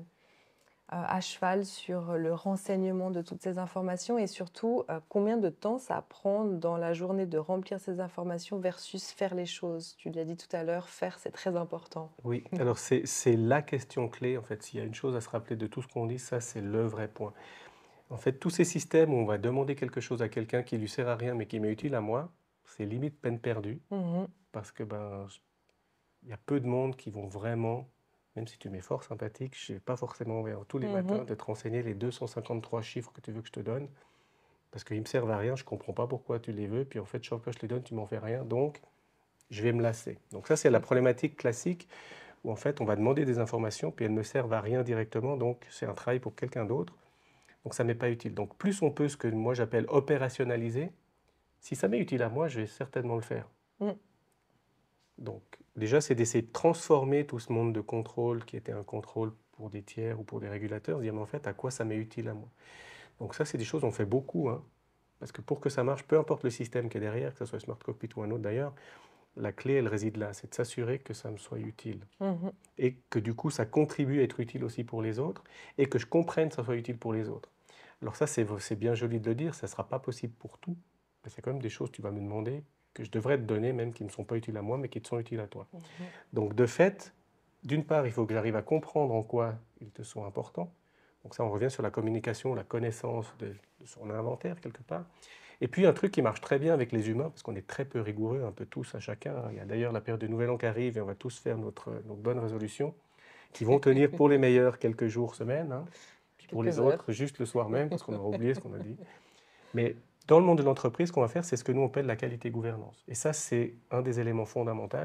euh, à cheval sur le renseignement de toutes ces informations et surtout euh, combien de temps ça prend dans la journée de remplir ces informations versus faire les choses. Tu l'as dit tout à l'heure, faire c'est très important. Oui, alors c'est la question clé en fait. S'il y a une chose à se rappeler de tout ce qu'on dit, ça c'est le vrai point. En fait, tous ces systèmes où on va demander quelque chose à quelqu'un qui lui sert à rien mais qui m'est utile à moi, c'est limite peine perdue mhm. parce que ben il y a peu de monde qui vont vraiment même si tu m'es fort sympathique, je n'ai pas forcément envie tous les mhm. matins de te renseigner les 253 chiffres que tu veux que je te donne, parce qu'ils ne me servent à rien, je ne comprends pas pourquoi tu les veux, puis en fait, chaque fois que je les donne, tu m'en fais rien, donc je vais me lasser. Donc ça, c'est la problématique classique où en fait, on va demander des informations, puis elles ne servent à rien directement, donc c'est un travail pour quelqu'un d'autre, donc ça ne m'est pas utile. Donc plus on peut ce que moi j'appelle opérationnaliser, si ça m'est utile à moi, je vais certainement le faire. Mm. Donc déjà, c'est d'essayer de transformer tout ce monde de contrôle qui était un contrôle pour des tiers ou pour des régulateurs, se dire, en fait, à quoi ça m'est utile à moi Donc ça, c'est des choses, qu'on fait beaucoup, hein. parce que pour que ça marche, peu importe le système qui est derrière, que ce soit Smart Cockpit ou un autre d'ailleurs, la clé, elle réside là, c'est de s'assurer que ça me soit utile. Mmh et que du coup, ça contribue à être utile aussi pour les autres, et que je comprenne que ça soit utile pour les autres. Alors ça, c'est bien joli de le dire, ça ne sera pas possible pour tout, mais c'est quand même des choses, que tu vas me demander, que je devrais te donner, même qui ne sont pas utiles à moi, mais qui te sont utiles à toi. Mhm. Donc de fait, d'une part, il faut que j'arrive à comprendre en quoi ils te sont importants. Donc ça, on revient sur la communication, la connaissance de, son inventaire quelque part. Et puis un truc qui marche très bien avec les humains, parce qu'on est très peu rigoureux, un peu tous à chacun. Hein. Il y a d'ailleurs la période de Nouvel An qui arrive et on va tous faire notre, nos bonnes résolutions, qui vont tenir pour les meilleurs quelques jours, semaines, puis hein, pour les autres juste le soir même, parce qu'on aura oublié ce qu'on a dit. Mais dans le monde de l'entreprise, ce qu'on va faire, c'est ce que nous on appelle la qualité gouvernance. Et ça, c'est un des éléments fondamentaux,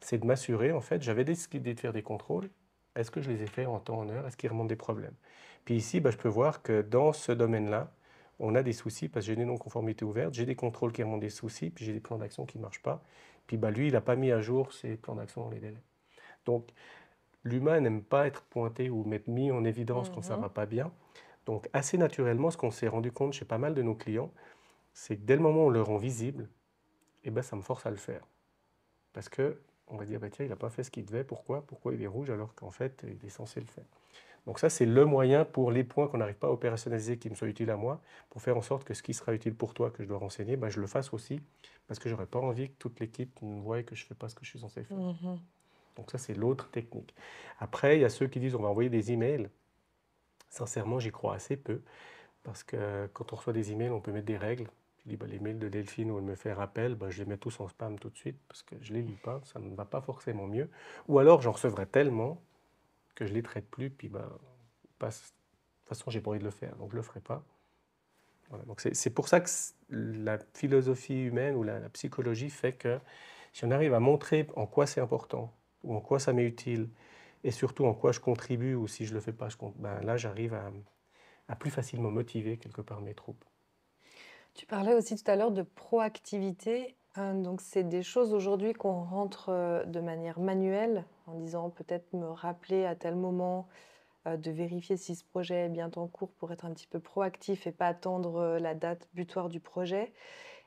c'est de m'assurer, en fait, j'avais décidé de faire des contrôles, est-ce que je les ai faits en temps, en heure, est-ce qu'ils remontent des problèmes Puis ici, bah, je peux voir que dans ce domaine-là, on a des soucis parce que j'ai des non-conformités ouvertes, j'ai des contrôles qui remontent des soucis, puis j'ai des plans d'action qui ne marchent pas. Puis bah, lui, il n'a pas mis à jour ses plans d'action dans les délais. Donc, l'humain n'aime pas être pointé ou mettre mis en évidence quand ça ne mhm. va pas bien. Donc, assez naturellement, ce qu'on s'est rendu compte chez pas mal de nos clients, c'est que dès le moment où on le rend visible, eh ben, ça me force à le faire. Parce que on va dire, bah, tiens, il n'a pas fait ce qu'il devait, pourquoi Pourquoi il est rouge alors qu'en fait, il est censé le faire Donc ça, c'est le moyen pour les points qu'on n'arrive pas à opérationnaliser, qui me soient utiles à moi, pour faire en sorte que ce qui sera utile pour toi, que je dois renseigner, ben, je le fasse aussi, parce que j'aurais pas envie que toute l'équipe voie que je ne fais pas ce que je suis censé faire. Mm-hmm. Donc ça, c'est l'autre technique. Après, il y a ceux qui disent, on va envoyer des emails. Sincèrement, j'y crois assez peu, parce que quand on reçoit des emails, on peut mettre des règles, les mails de Delphine où elle me fait rappel, ben, je les mets tous en spam tout de suite parce que je ne les lis pas, ça ne va pas forcément mieux. Ou alors j'en recevrai tellement que je ne les traite plus, puis ben, de toute façon, j'ai pas envie de le faire, donc je ne le ferai pas. donc c'est pour ça que la philosophie humaine ou la, psychologie fait que si on arrive à montrer en quoi c'est important, ou en quoi ça m'est utile, et surtout en quoi je contribue, ou si je ne le fais pas, je, ben là j'arrive à, à plus facilement motiver quelque part mes troupes. Tu parlais aussi tout à l'heure de proactivité. Euh, donc, c'est des choses aujourd'hui qu'on rentre euh, de manière manuelle en disant peut-être me rappeler à tel moment euh, de vérifier si ce projet est bien en cours pour être un petit peu proactif et pas attendre la date butoir du projet.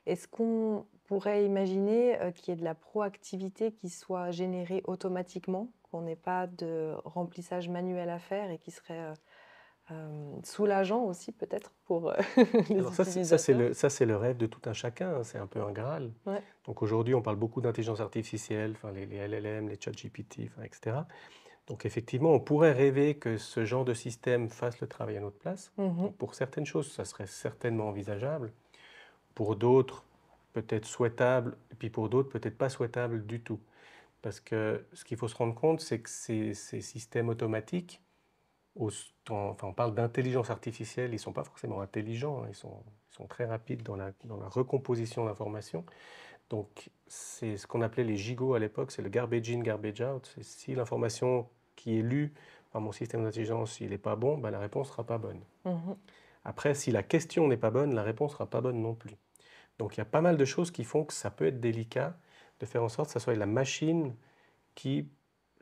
Est-ce qu'on pourrait imaginer qu'il y ait de la proactivité qui soit générée automatiquement, qu'on n'ait pas de remplissage manuel à faire et qui serait euh, soulageant aussi peut-être pour euh, les Alors ça, Ça, c'est le, rêve de tout un chacun, hein, c'est un peu un Graal. Donc aujourd'hui, on parle beaucoup d'intelligence artificielle, enfin, les, LLM, les ChatGPT, enfin, etc. Donc effectivement, on pourrait rêver que ce genre de système fasse le travail à notre place. Mhm. pour certaines choses, ça serait certainement envisageable. Pour d'autres, peut-être souhaitable, et puis pour d'autres, peut-être pas souhaitable du tout. Parce que ce qu'il faut se rendre compte, c'est que ces systèmes automatiques, enfin, on parle d'intelligence artificielle, ils ne sont pas forcément intelligents, hein, ils sont, sont très rapides dans la, dans la recomposition d'informations. Donc, c'est ce qu'on appelait les gigots à l'époque, c'est le garbage in, garbage out. si l'information qui est lue par mon système d'intelligence, il n'est pas bon, ben, la réponse ne sera pas bonne. Mmh Après, si la question n'est pas bonne, la réponse ne sera pas bonne non plus. Donc, il y a pas mal de choses qui font que ça peut être délicat de faire en sorte que ce soit la machine qui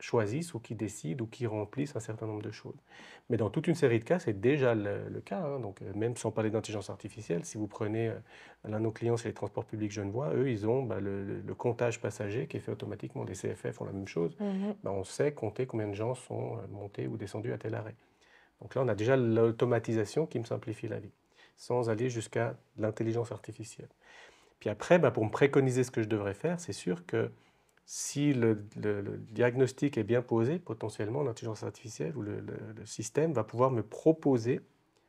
choisissent ou qui décident ou qui remplissent un certain nombre de choses. Mais dans toute une série de cas, c'est déjà le, cas. Hein. Donc, euh, même sans parler d'intelligence artificielle, si vous prenez euh, l'un de nos clients, c'est les transports publics genevois, eux, ils ont bah, le, comptage passager qui est fait automatiquement. Les CFF font la même chose. Mmh bah, on sait compter combien de gens sont euh, montés ou descendus à tel arrêt. Donc là, on a déjà l'automatisation qui me simplifie la vie, sans aller jusqu'à l'intelligence artificielle. Puis après, bah, pour me préconiser ce que je devrais faire, c'est sûr que si le, diagnostic est bien posé, potentiellement l'intelligence artificielle ou le, le, système va pouvoir me proposer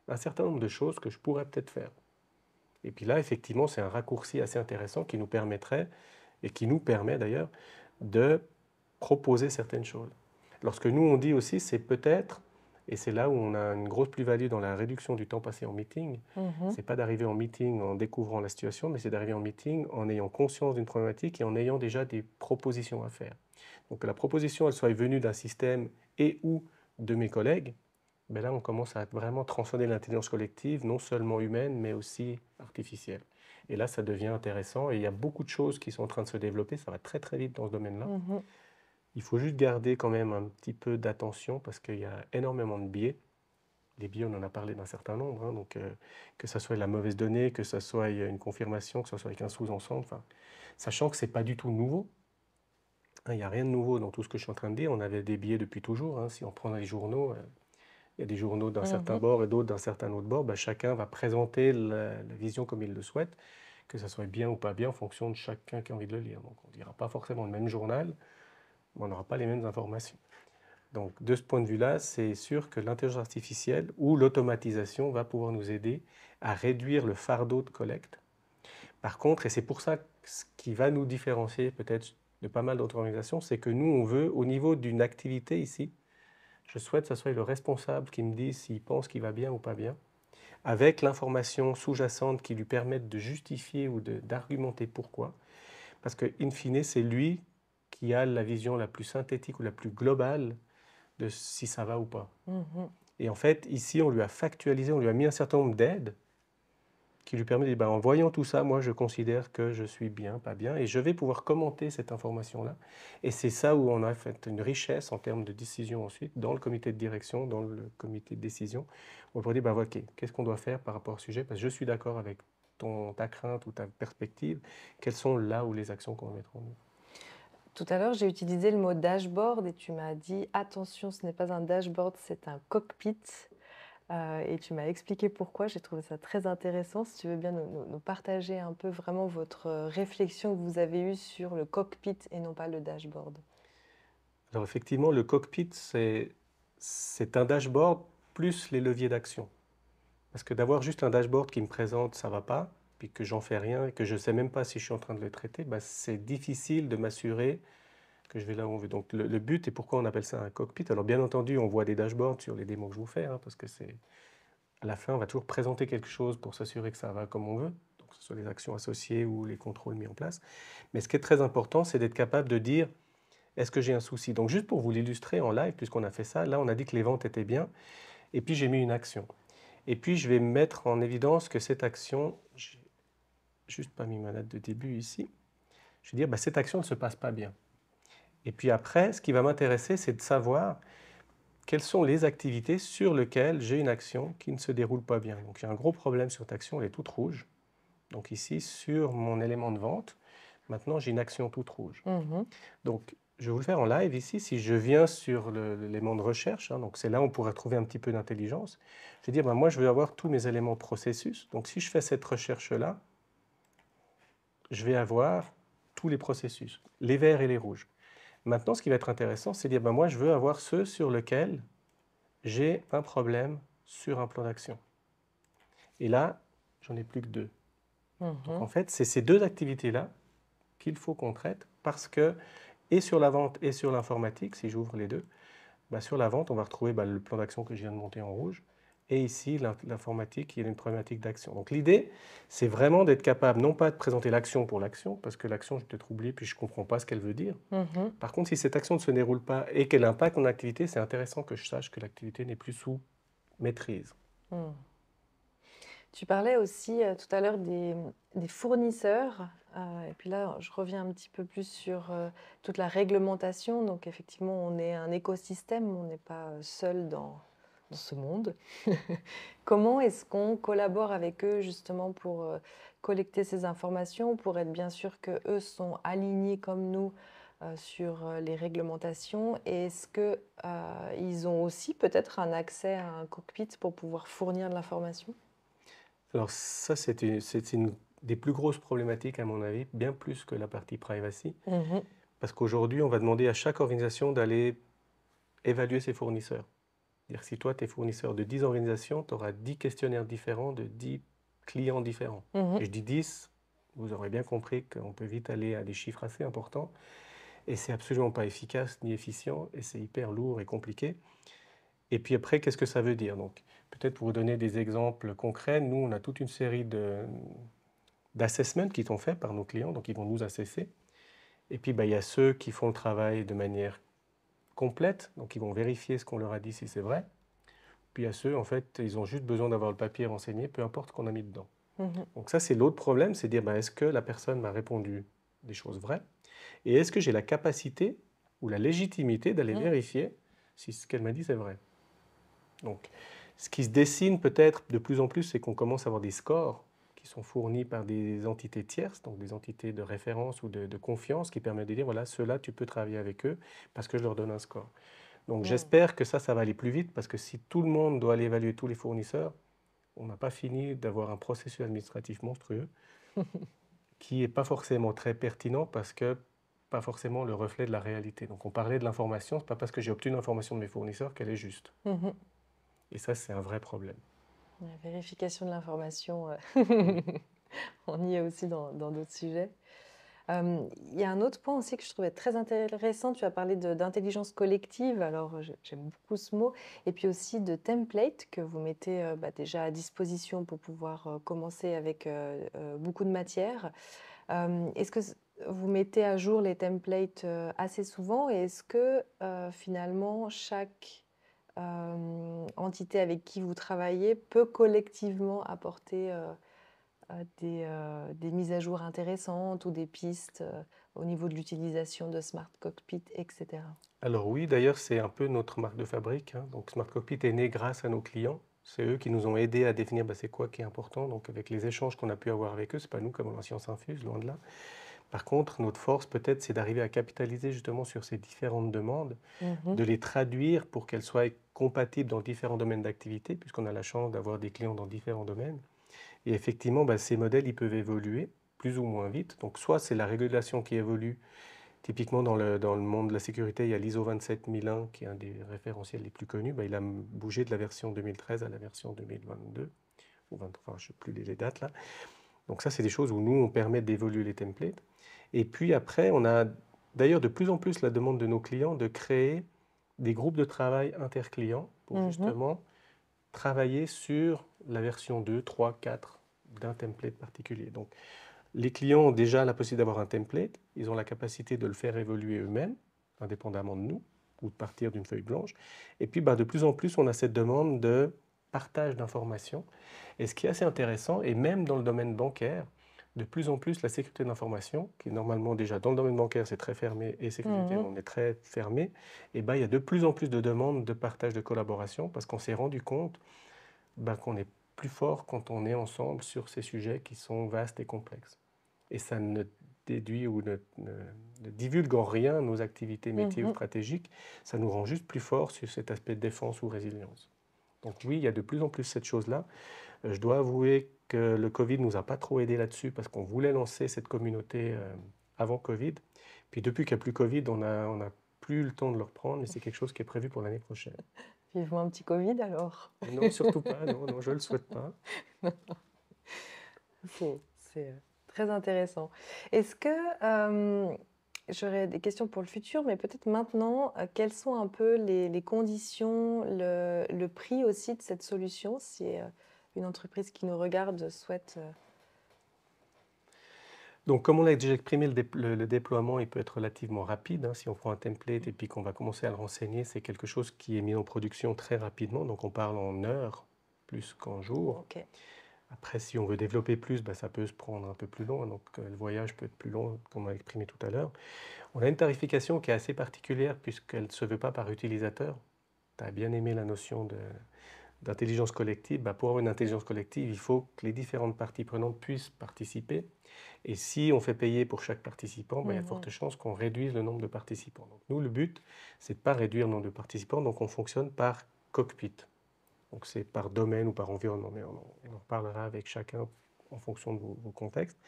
un certain nombre de choses que je pourrais peut-être faire. Et puis là, effectivement, c'est un raccourci assez intéressant qui nous permettrait, et qui nous permet d'ailleurs, de proposer certaines choses. Lorsque nous, on dit aussi, c'est peut-être et c'est là où on a une grosse plus-value dans la réduction du temps passé en meeting. Mhm. Ce n'est pas d'arriver en meeting en découvrant la situation, mais c'est d'arriver en meeting en ayant conscience d'une problématique et en ayant déjà des propositions à faire. Donc que la proposition, elle soit venue d'un système et ou de mes collègues, ben là on commence à vraiment transcender l'intelligence collective, non seulement humaine, mais aussi artificielle. Et là, ça devient intéressant et il y a beaucoup de choses qui sont en train de se développer, ça va très très vite dans ce domaine-là. Mhm. Il faut juste garder quand même un petit peu d'attention parce qu'il y a énormément de biais. Les biais, on en a parlé d'un certain nombre. Hein, donc, euh, que ce soit la mauvaise donnée, que ce soit une confirmation, que ce soit avec un sous-ensemble, sachant que ce n'est pas du tout nouveau. Hein, il n'y a rien de nouveau dans tout ce que je suis en train de dire. On avait des biais depuis toujours. Hein. si on prend les journaux, euh, il y a des journaux d'un mhm. certain bord et d'autres d'un certain autre bord, ben, chacun va présenter la, vision comme il le souhaite, que ça soit bien ou pas bien en fonction de chacun qui a envie de le lire. Donc on ne dira pas forcément le même journal on n'aura pas les mêmes informations. Donc, de ce point de vue-là, c'est sûr que l'intelligence artificielle ou l'automatisation va pouvoir nous aider à réduire le fardeau de collecte. Par contre, et c'est pour ça que ce qui va nous différencier peut-être de pas mal d'autres organisations, c'est que nous, on veut, au niveau d'une activité ici, je souhaite que ce soit le responsable qui me dise s'il pense qu'il va bien ou pas bien, avec l'information sous-jacente qui lui permette de justifier ou d'argumenter pourquoi. Parce que, in fine, c'est lui qui a la vision la plus synthétique ou la plus globale de si ça va ou pas. Mhm. Et en fait, ici, on lui a factualisé, on lui a mis un certain nombre d'aides qui lui permet de dire, ben, en voyant tout ça, moi, je considère que je suis bien, pas bien, et je vais pouvoir commenter cette information-là. Et c'est ça où on a fait une richesse en termes de décision ensuite, dans le comité de direction, dans le comité de décision. On peut dire, ben, ok, qu'est-ce qu'on doit faire par rapport au sujet Parce que je suis d'accord avec ta crainte ou ta perspective. Quelles sont là où les actions qu'on va mettre en œuvre tout à l'heure, j'ai utilisé le mot dashboard et tu m'as dit attention, ce n'est pas un dashboard, c'est un cockpit. Euh, et tu m'as expliqué pourquoi. J'ai trouvé ça très intéressant. Si tu veux bien nous, nous, partager un peu vraiment votre euh, réflexion que vous avez eue sur le cockpit et non pas le dashboard. Alors effectivement, le cockpit, c'est un dashboard plus les leviers d'action. Parce que d'avoir juste un dashboard qui me présente, ça ne va pas puis que j'en fais rien et que je ne sais même pas si je suis en train de le traiter, bah, c'est difficile de m'assurer que je vais là où on veut. Donc le, but et pourquoi on appelle ça un cockpit. Alors bien entendu, on voit des dashboards sur les démos que je vous fais, hein, parce que c'est à la fin, on va toujours présenter quelque chose pour s'assurer que ça va comme on veut, donc que ce soit les actions associées ou les contrôles mis en place. Mais ce qui est très important, c'est d'être capable de dire est-ce que j'ai un souci. Donc juste pour vous l'illustrer en live, puisqu'on a fait ça, là on a dit que les ventes étaient bien, et puis j'ai mis une action. Et puis je vais mettre en évidence que cette action, juste pas mis ma date de début ici, je vais dire, bah, cette action ne se passe pas bien. Et puis après, ce qui va m'intéresser, c'est de savoir quelles sont les activités sur lesquelles j'ai une action qui ne se déroule pas bien. Donc il y a un gros problème sur cette action, elle est toute rouge. Donc ici, sur mon élément de vente, maintenant j'ai une action toute rouge. Mhm. Donc je vais vous le faire en live ici. Si je viens sur l'élément de recherche, hein, donc c'est là où on pourrait trouver un petit peu d'intelligence, je vais dire, bah, moi je veux avoir tous mes éléments processus. Donc si je fais cette recherche-là, je vais avoir tous les processus, les verts et les rouges. Maintenant, ce qui va être intéressant, c'est de dire, ben, moi, je veux avoir ceux sur lesquels j'ai un problème sur un plan d'action. Et là, j'en ai plus que deux. Mhm. en fait, c'est ces deux activités-là qu'il faut qu'on traite parce que, et sur la vente et sur l'informatique, si j'ouvre les deux, ben, sur la vente, on va retrouver ben, le plan d'action que je viens de monter en rouge et ici l'informatique, il y a une problématique d'action. Donc l'idée, c'est vraiment d'être capable non pas de présenter l'action pour l'action, parce que l'action, je vais peut-être oublié, puis je ne comprends pas ce qu'elle veut dire. Mmh Par contre, si cette action ne se déroule pas et qu'elle impacte mon activité, c'est intéressant que je sache que l'activité n'est plus sous maîtrise. Mmh. Tu parlais aussi euh, tout à l'heure des, fournisseurs. Euh, et puis là, je reviens un petit peu plus sur euh, toute la réglementation. Donc effectivement, on est un écosystème, on n'est pas seul dans dans ce monde. Comment est-ce qu'on collabore avec eux justement pour euh, collecter ces informations, pour être bien sûr que eux sont alignés comme nous euh, sur euh, les réglementations Et est-ce que ils ont aussi peut-être un accès à un cockpit pour pouvoir fournir de l'information Alors ça, c'est une, des plus grosses problématiques à mon avis, bien plus que la partie privacy. Mmh Parce qu'aujourd'hui, on va demander à chaque organisation d'aller évaluer ses fournisseurs. Dire, si toi, tu es fournisseur de 10 organisations, tu auras 10 questionnaires différents de 10 clients différents. Mhm. je dis 10, vous aurez bien compris qu'on peut vite aller à des chiffres assez importants. Et c'est absolument pas efficace ni efficient, et c'est hyper lourd et compliqué. Et puis après, qu'est-ce que ça veut dire Donc, peut-être pour vous donner des exemples concrets, nous, on a toute une série de, d'assessments qui sont faits par nos clients, donc ils vont nous assesser. Et puis, bah, il y a ceux qui font le travail de manière complète, donc ils vont vérifier ce qu'on leur a dit si c'est vrai. Puis à ceux, en fait, ils ont juste besoin d'avoir le papier renseigné, peu importe qu'on a mis dedans. Mhm. Donc ça, c'est l'autre problème, c'est dire, ben, est-ce que la personne m'a répondu des choses vraies Et est-ce que j'ai la capacité ou la légitimité d'aller mhm. vérifier si ce qu'elle m'a dit, c'est vrai Donc, ce qui se dessine peut-être de plus en plus, c'est qu'on commence à avoir des scores qui sont fournis par des entités tierces, donc des entités de référence ou de, confiance, qui permettent de dire, voilà, ceux-là, tu peux travailler avec eux parce que je leur donne un score. Donc hmm. j'espère que ça, ça va aller plus vite, parce que si tout le monde doit aller évaluer tous les fournisseurs, on n'a pas fini d'avoir un processus administratif monstrueux qui n'est pas forcément très pertinent parce que pas forcément le reflet de la réalité. Donc on parlait de l'information, ce n'est pas parce que j'ai obtenu l'information de mes fournisseurs qu'elle est juste. Mm-hmm. Et ça, c'est un vrai problème. La vérification de l'information, euh, on y est aussi dans d'autres sujets. Euh, il y a un autre point aussi que je trouvais très intéressant. Tu as parlé d'intelligence collective, alors j'aime beaucoup ce mot, et puis aussi de template que vous mettez euh, bah, déjà à disposition pour pouvoir commencer avec beaucoup de matière. est-ce que vous mettez à jour les templates assez souvent et est-ce que finalement chaque euh, entité avec qui vous travaillez peut collectivement apporter euh, euh, des, mises à jour intéressantes ou des pistes au niveau de l'utilisation de Smart Cockpit, etc. Alors oui, d'ailleurs c'est un peu notre marque de fabrique. Hein. Donc Smart Cockpit est né grâce à nos clients. C'est eux qui nous ont aidés à définir bah, c'est quoi qui est important. Donc avec les échanges qu'on a pu avoir avec eux, c'est pas nous comme la science infuse, loin de là. Par contre, notre force peut-être, c'est d'arriver à capitaliser justement sur ces différentes demandes, mm-hmm. de les traduire pour qu'elles soient compatibles dans différents domaines d'activité, puisqu'on a la chance d'avoir des clients dans différents domaines. Et effectivement, bah, ces modèles, ils peuvent évoluer plus ou moins vite. Donc soit c'est la régulation qui évolue. Typiquement, dans le, dans le monde de la sécurité, il y a l'ISO 27001, qui est un des référentiels les plus connus. Bah, il a bougé de la version 2013 à la version 2022, ou 23, je ne sais plus les dates là. Donc ça, c'est des choses où nous, on permet d'évoluer les templates. Et puis après, on a d'ailleurs de plus en plus la demande de nos clients de créer des groupes de travail interclients pour mhm. justement travailler sur la version 2, 3, 4 d'un template particulier. Donc, les clients ont déjà la possibilité d'avoir un template, ils ont la capacité de le faire évoluer eux-mêmes, indépendamment de nous, ou de partir d'une feuille blanche. Et puis, bah de plus en plus, on a cette demande de partage d'informations. Et ce qui est assez intéressant, et même dans le domaine bancaire, de plus en plus la sécurité d'information, qui normalement déjà dans le domaine bancaire c'est très fermé et sécurité mhm. on est très fermé, et eh ben, il y a de plus en plus de demandes de partage de collaboration parce qu'on s'est rendu compte ben, qu'on est plus fort quand on est ensemble sur ces sujets qui sont vastes et complexes. Et ça ne déduit ou ne, divulgue en rien nos activités métiers ou mhm. stratégiques, ça nous rend juste plus fort sur cet aspect de défense ou résilience. Donc oui, il y a de plus en plus cette chose-là. Euh, je dois avouer que que le Covid nous a pas trop aidé là-dessus parce qu'on voulait lancer cette communauté euh, avant Covid. Puis depuis qu'il n'y a plus Covid, on n'a on a plus le temps de le reprendre, mais c'est quelque chose qui est prévu pour l'année prochaine. Vivement un petit Covid alors. non, surtout pas, non, non je ne le souhaite pas. c'est euh, très intéressant. Est-ce que, euh, j'aurais des questions pour le futur, mais peut-être maintenant, quelles sont un peu les, conditions, le, le, prix aussi de cette solution si, une entreprise qui nous regarde souhaite euh, donc, comme on l'a déjà exprimé, le, déploiement il peut être relativement rapide. Hein. Si on prend un template et puis qu'on va commencer à le renseigner, c'est quelque chose qui est mis en production très rapidement. Donc, on parle en heures plus qu'en jours. Après, si on veut développer plus, bah, ça peut se prendre un peu plus long. Hein. Donc, euh, le voyage peut être plus long, comme on a exprimé tout à l'heure. On a une tarification qui est assez particulière puisqu'elle ne se veut pas par utilisateur. Tu as bien aimé la notion de, d'intelligence collective, bah, pour avoir une intelligence collective, il faut que les différentes parties prenantes puissent participer. Et si on fait payer pour chaque participant, bah, il y a de mhm. fortes chances qu'on réduise le nombre de participants. Donc, nous, le but, c'est de pas réduire le nombre de participants, donc on fonctionne par cockpit. Donc c'est par domaine ou par environnement, mais on, en, parlera avec chacun en fonction de vos contextes.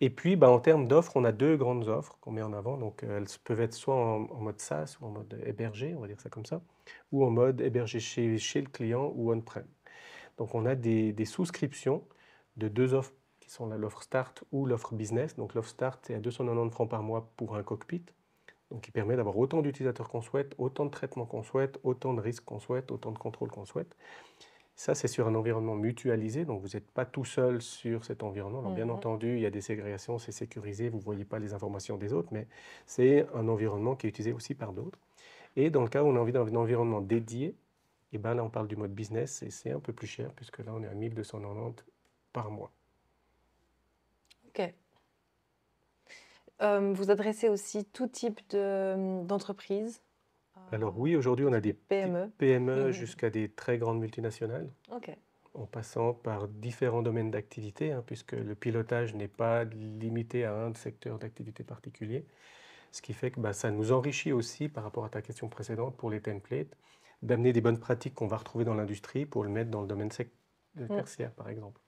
Et puis, bah, en termes d'offres, on a deux grandes offres qu'on met en avant. Donc, euh, elles peuvent être soit en, mode SaaS ou en mode hébergé, on va dire ça comme ça, ou en mode hébergé chez, le client ou on-prem. Donc, on a des, souscriptions de deux offres qui sont l'offre Start ou l'offre Business. Donc, l'offre Start est à 290 francs par mois pour un cockpit. Donc, qui permet d'avoir autant d'utilisateurs qu'on souhaite, autant de traitements qu'on souhaite, autant de risques qu'on souhaite, autant de contrôles qu'on souhaite. Ça, c'est sur un environnement mutualisé, donc vous n'êtes pas tout seul sur cet environnement. bien mhm. entendu, il y a des ségrégations, c'est sécurisé, vous ne voyez pas les informations des autres, mais c'est un environnement qui est utilisé aussi par d'autres. Et dans le cas où on a envie d'un environnement dédié, eh ben là, on parle du mode business et c'est un peu plus cher, puisque là, on est à 1290 par mois. OK. Euh, vous adressez aussi tout type hum, d'entreprise alors oui, aujourd'hui, on a des PME, e mhm. jusqu'à des très grandes multinationales. En passant par différents domaines d'activité, hein, puisque le pilotage n'est pas limité à un secteur d'activité particulier. Ce qui fait que bah, ça nous enrichit aussi par rapport à ta question précédente pour les templates, d'amener des bonnes pratiques qu'on va retrouver dans l'industrie pour le mettre dans le domaine euh, mm. tertiaire, par exemple.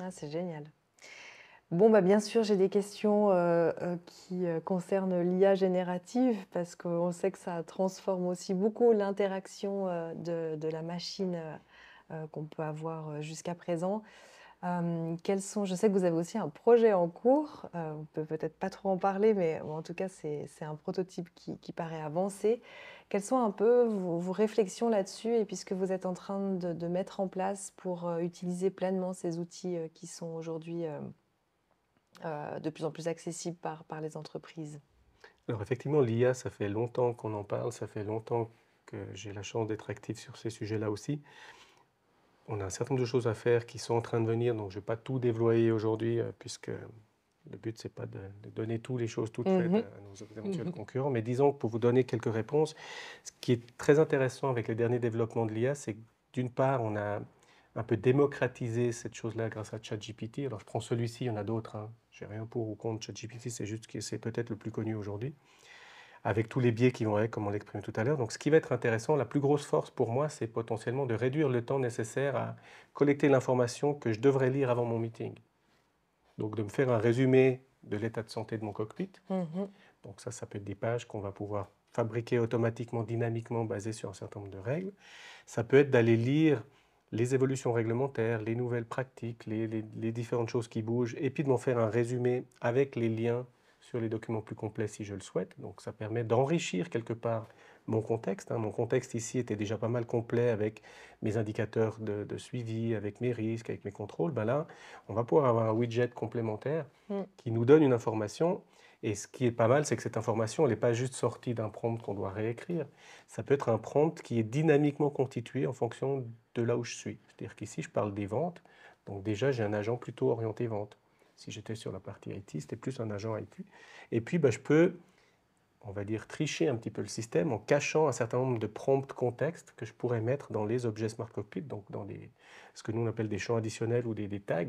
Ah, c'est génial. Bon, bah, bien sûr, j'ai des questions euh, euh, qui euh, concernent l'IA générative, parce qu'on sait que ça transforme aussi beaucoup l'interaction de, la machine qu'on peut avoir jusqu'à présent. sont, je sais que vous avez aussi un projet en cours, on peut peut-être pas trop en parler, mais en tout cas c'est un prototype qui, paraît avancé. Quelles sont un peu vos, réflexions là-dessus et puisque vous êtes en train de, de mettre en place pour utiliser pleinement ces outils qui sont aujourd'hui euh, de plus en plus accessible par, par les entreprises Alors effectivement, l'IA, ça fait longtemps qu'on en parle, ça fait longtemps que j'ai la chance d'être actif sur ces sujets-là aussi. On a un certain nombre de choses à faire qui sont en train de venir, donc je ne vais pas tout déployer aujourd'hui, euh, puisque le but, ce n'est pas de, donner toutes les choses toutes faites mhm. à, nos éventuels concurrents, mais disons que pour vous donner quelques réponses, ce qui est très intéressant avec les derniers développements de l'IA, c'est d'une part, on a un peu démocratiser cette chose-là grâce à ChatGPT. Alors je prends celui-ci, il y en a d'autres. Je hein. J'ai rien pour ou contre ChatGPT, c'est juste que c'est peut-être le plus connu aujourd'hui, avec tous les biais qui vont avec, comme on l'exprimait tout à l'heure. Donc ce qui va être intéressant, la plus grosse force pour moi, c'est potentiellement de réduire le temps nécessaire à collecter l'information que je devrais lire avant mon meeting. Donc de me faire un résumé de l'état de santé de mon cockpit. Mm-hmm. Donc ça, ça peut être des pages qu'on va pouvoir fabriquer automatiquement, dynamiquement, basées sur un certain nombre de règles. Ça peut être d'aller lire les évolutions réglementaires, les nouvelles pratiques, les, différentes choses qui bougent, et puis de m'en faire un résumé avec les liens sur les documents plus complets si je le souhaite. Donc ça permet d'enrichir quelque part mon contexte. Hein. Mon contexte ici était déjà pas mal complet avec mes indicateurs de, suivi, avec mes risques, avec mes contrôles. Ben là, on va pouvoir avoir un widget complémentaire mm. qui nous donne une information et ce qui est pas mal, c'est que cette information, elle n'est pas juste sortie d'un prompt qu'on doit réécrire. Ça peut être un prompt qui est dynamiquement constitué en fonction de là où je suis. C'est-à-dire qu'ici, je parle des ventes. Donc déjà, j'ai un agent plutôt orienté vente. Si j'étais sur la partie IT, c'était plus un agent IT. Et puis, bah, je peux, on va dire, tricher un petit peu le système en cachant un certain nombre de prompts contexte que je pourrais mettre dans les objets Smart Cockpit, donc dans des, ce que nous on appelle des champs additionnels ou des tags,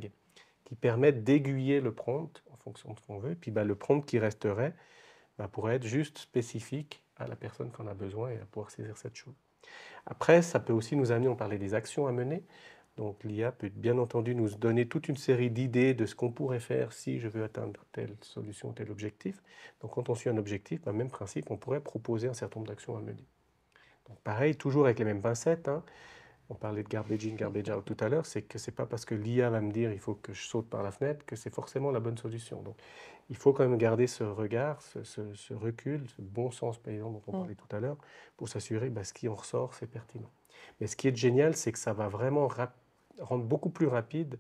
qui permettent d'aiguiller le prompt de ce qu'on veut. puis ben, le prompt qui resterait ben, pourrait être juste spécifique à la personne qu'on a besoin et à pouvoir saisir cette chose. Après, ça peut aussi nous amener, on parler des actions à mener. Donc l'IA peut bien entendu nous donner toute une série d'idées de ce qu'on pourrait faire si je veux atteindre telle solution, tel objectif. Donc quand on suit un objectif, ben, même principe, on pourrait proposer un certain nombre d'actions à mener. Donc pareil, toujours avec les mêmes pincettes. Hein on parlait de garbage in, garbage out tout à l'heure, c'est que c'est pas parce que l'IA va me dire il faut que je saute par la fenêtre que c'est forcément la bonne solution. Donc il faut quand même garder ce regard, ce, recul, ce bon sens paysan dont on mm. parlait tout à l'heure, pour s'assurer que bah, ce qui en ressort, c'est pertinent. Mais ce qui est génial, c'est que ça va vraiment rendre beaucoup plus rapide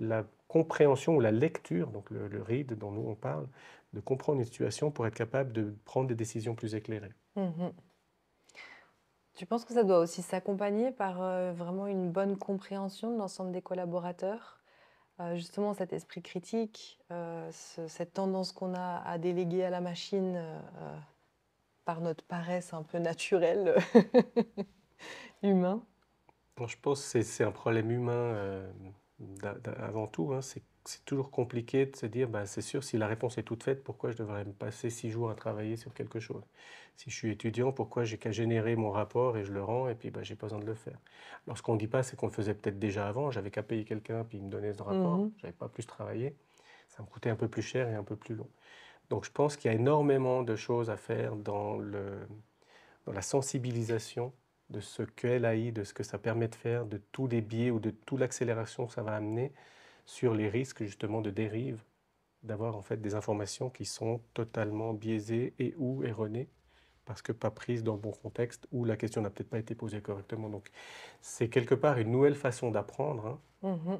la compréhension ou la lecture, donc le, read dont nous on parle, de comprendre une situation pour être capable de prendre des décisions plus éclairées. Mm-hmm. Tu penses que ça doit aussi s'accompagner par euh, vraiment une bonne compréhension de l'ensemble des collaborateurs euh, Justement, cet esprit critique, euh, cette tendance qu'on a à déléguer à la machine par notre paresse un peu naturelle, humain Je pense que c'est un problème humain avant tout. Hein, c'est c'est toujours compliqué de se dire, bah, c'est sûr, si la réponse est toute faite, pourquoi je devrais me passer six jours à travailler sur quelque chose Si je suis étudiant, pourquoi j'ai qu'à générer mon rapport et je le rends et puis ben, j'ai pas besoin de le faire Lorsqu'on ne dit pas, c'est qu'on le faisait peut-être déjà avant. J'avais qu'à payer quelqu'un puis il me donnait ce rapport. je mmh J'avais pas plus travaillé. Ça me coûtait un peu plus cher et un peu plus long. Donc je pense qu'il y a énormément de choses à faire dans, le, dans la sensibilisation de ce qu'est l'AI, de ce que ça permet de faire, de tous les biais ou de toute l'accélération que ça va amener sur les risques justement de dérive, d'avoir en fait des informations qui sont totalement biaisées et ou erronées parce que pas prises dans le bon contexte ou la question n'a peut-être pas été posée correctement. Donc c'est quelque part une nouvelle façon d'apprendre. Hein. Mmh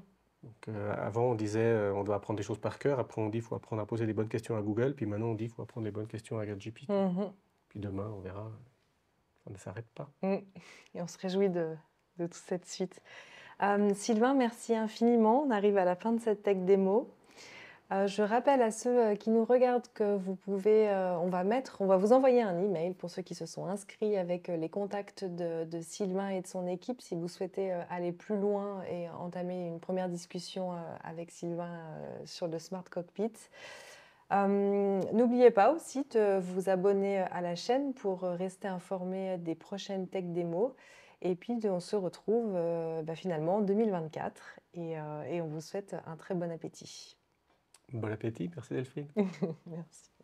euh, avant, on disait euh, on doit apprendre des choses par cœur. Après, on dit faut apprendre à poser les bonnes questions à Google. Puis maintenant, on dit faut apprendre les bonnes questions à GPT. Mmh Puis demain, on verra. On ne s'arrête pas. Mmh. Et on se réjouit de, de toute cette suite. Euh, Sylvain, merci infiniment. On arrive à la fin de cette tech démo. Euh, je rappelle à ceux euh, qui nous regardent que vous pouvez, on va mettre, on va vous envoyer un email pour ceux qui se sont inscrits avec les contacts de, Sylvain et de son équipe si vous souhaitez aller plus loin et entamer une première discussion avec Sylvain sur le Smart Cockpit. N'oubliez pas aussi de vous abonner à la chaîne pour rester informé des prochaines tech démos. Et puis, on se retrouve euh, bah, finalement en 2024 et, euh, et on vous souhaite un très bon appétit. Bon appétit, merci Delphine. merci.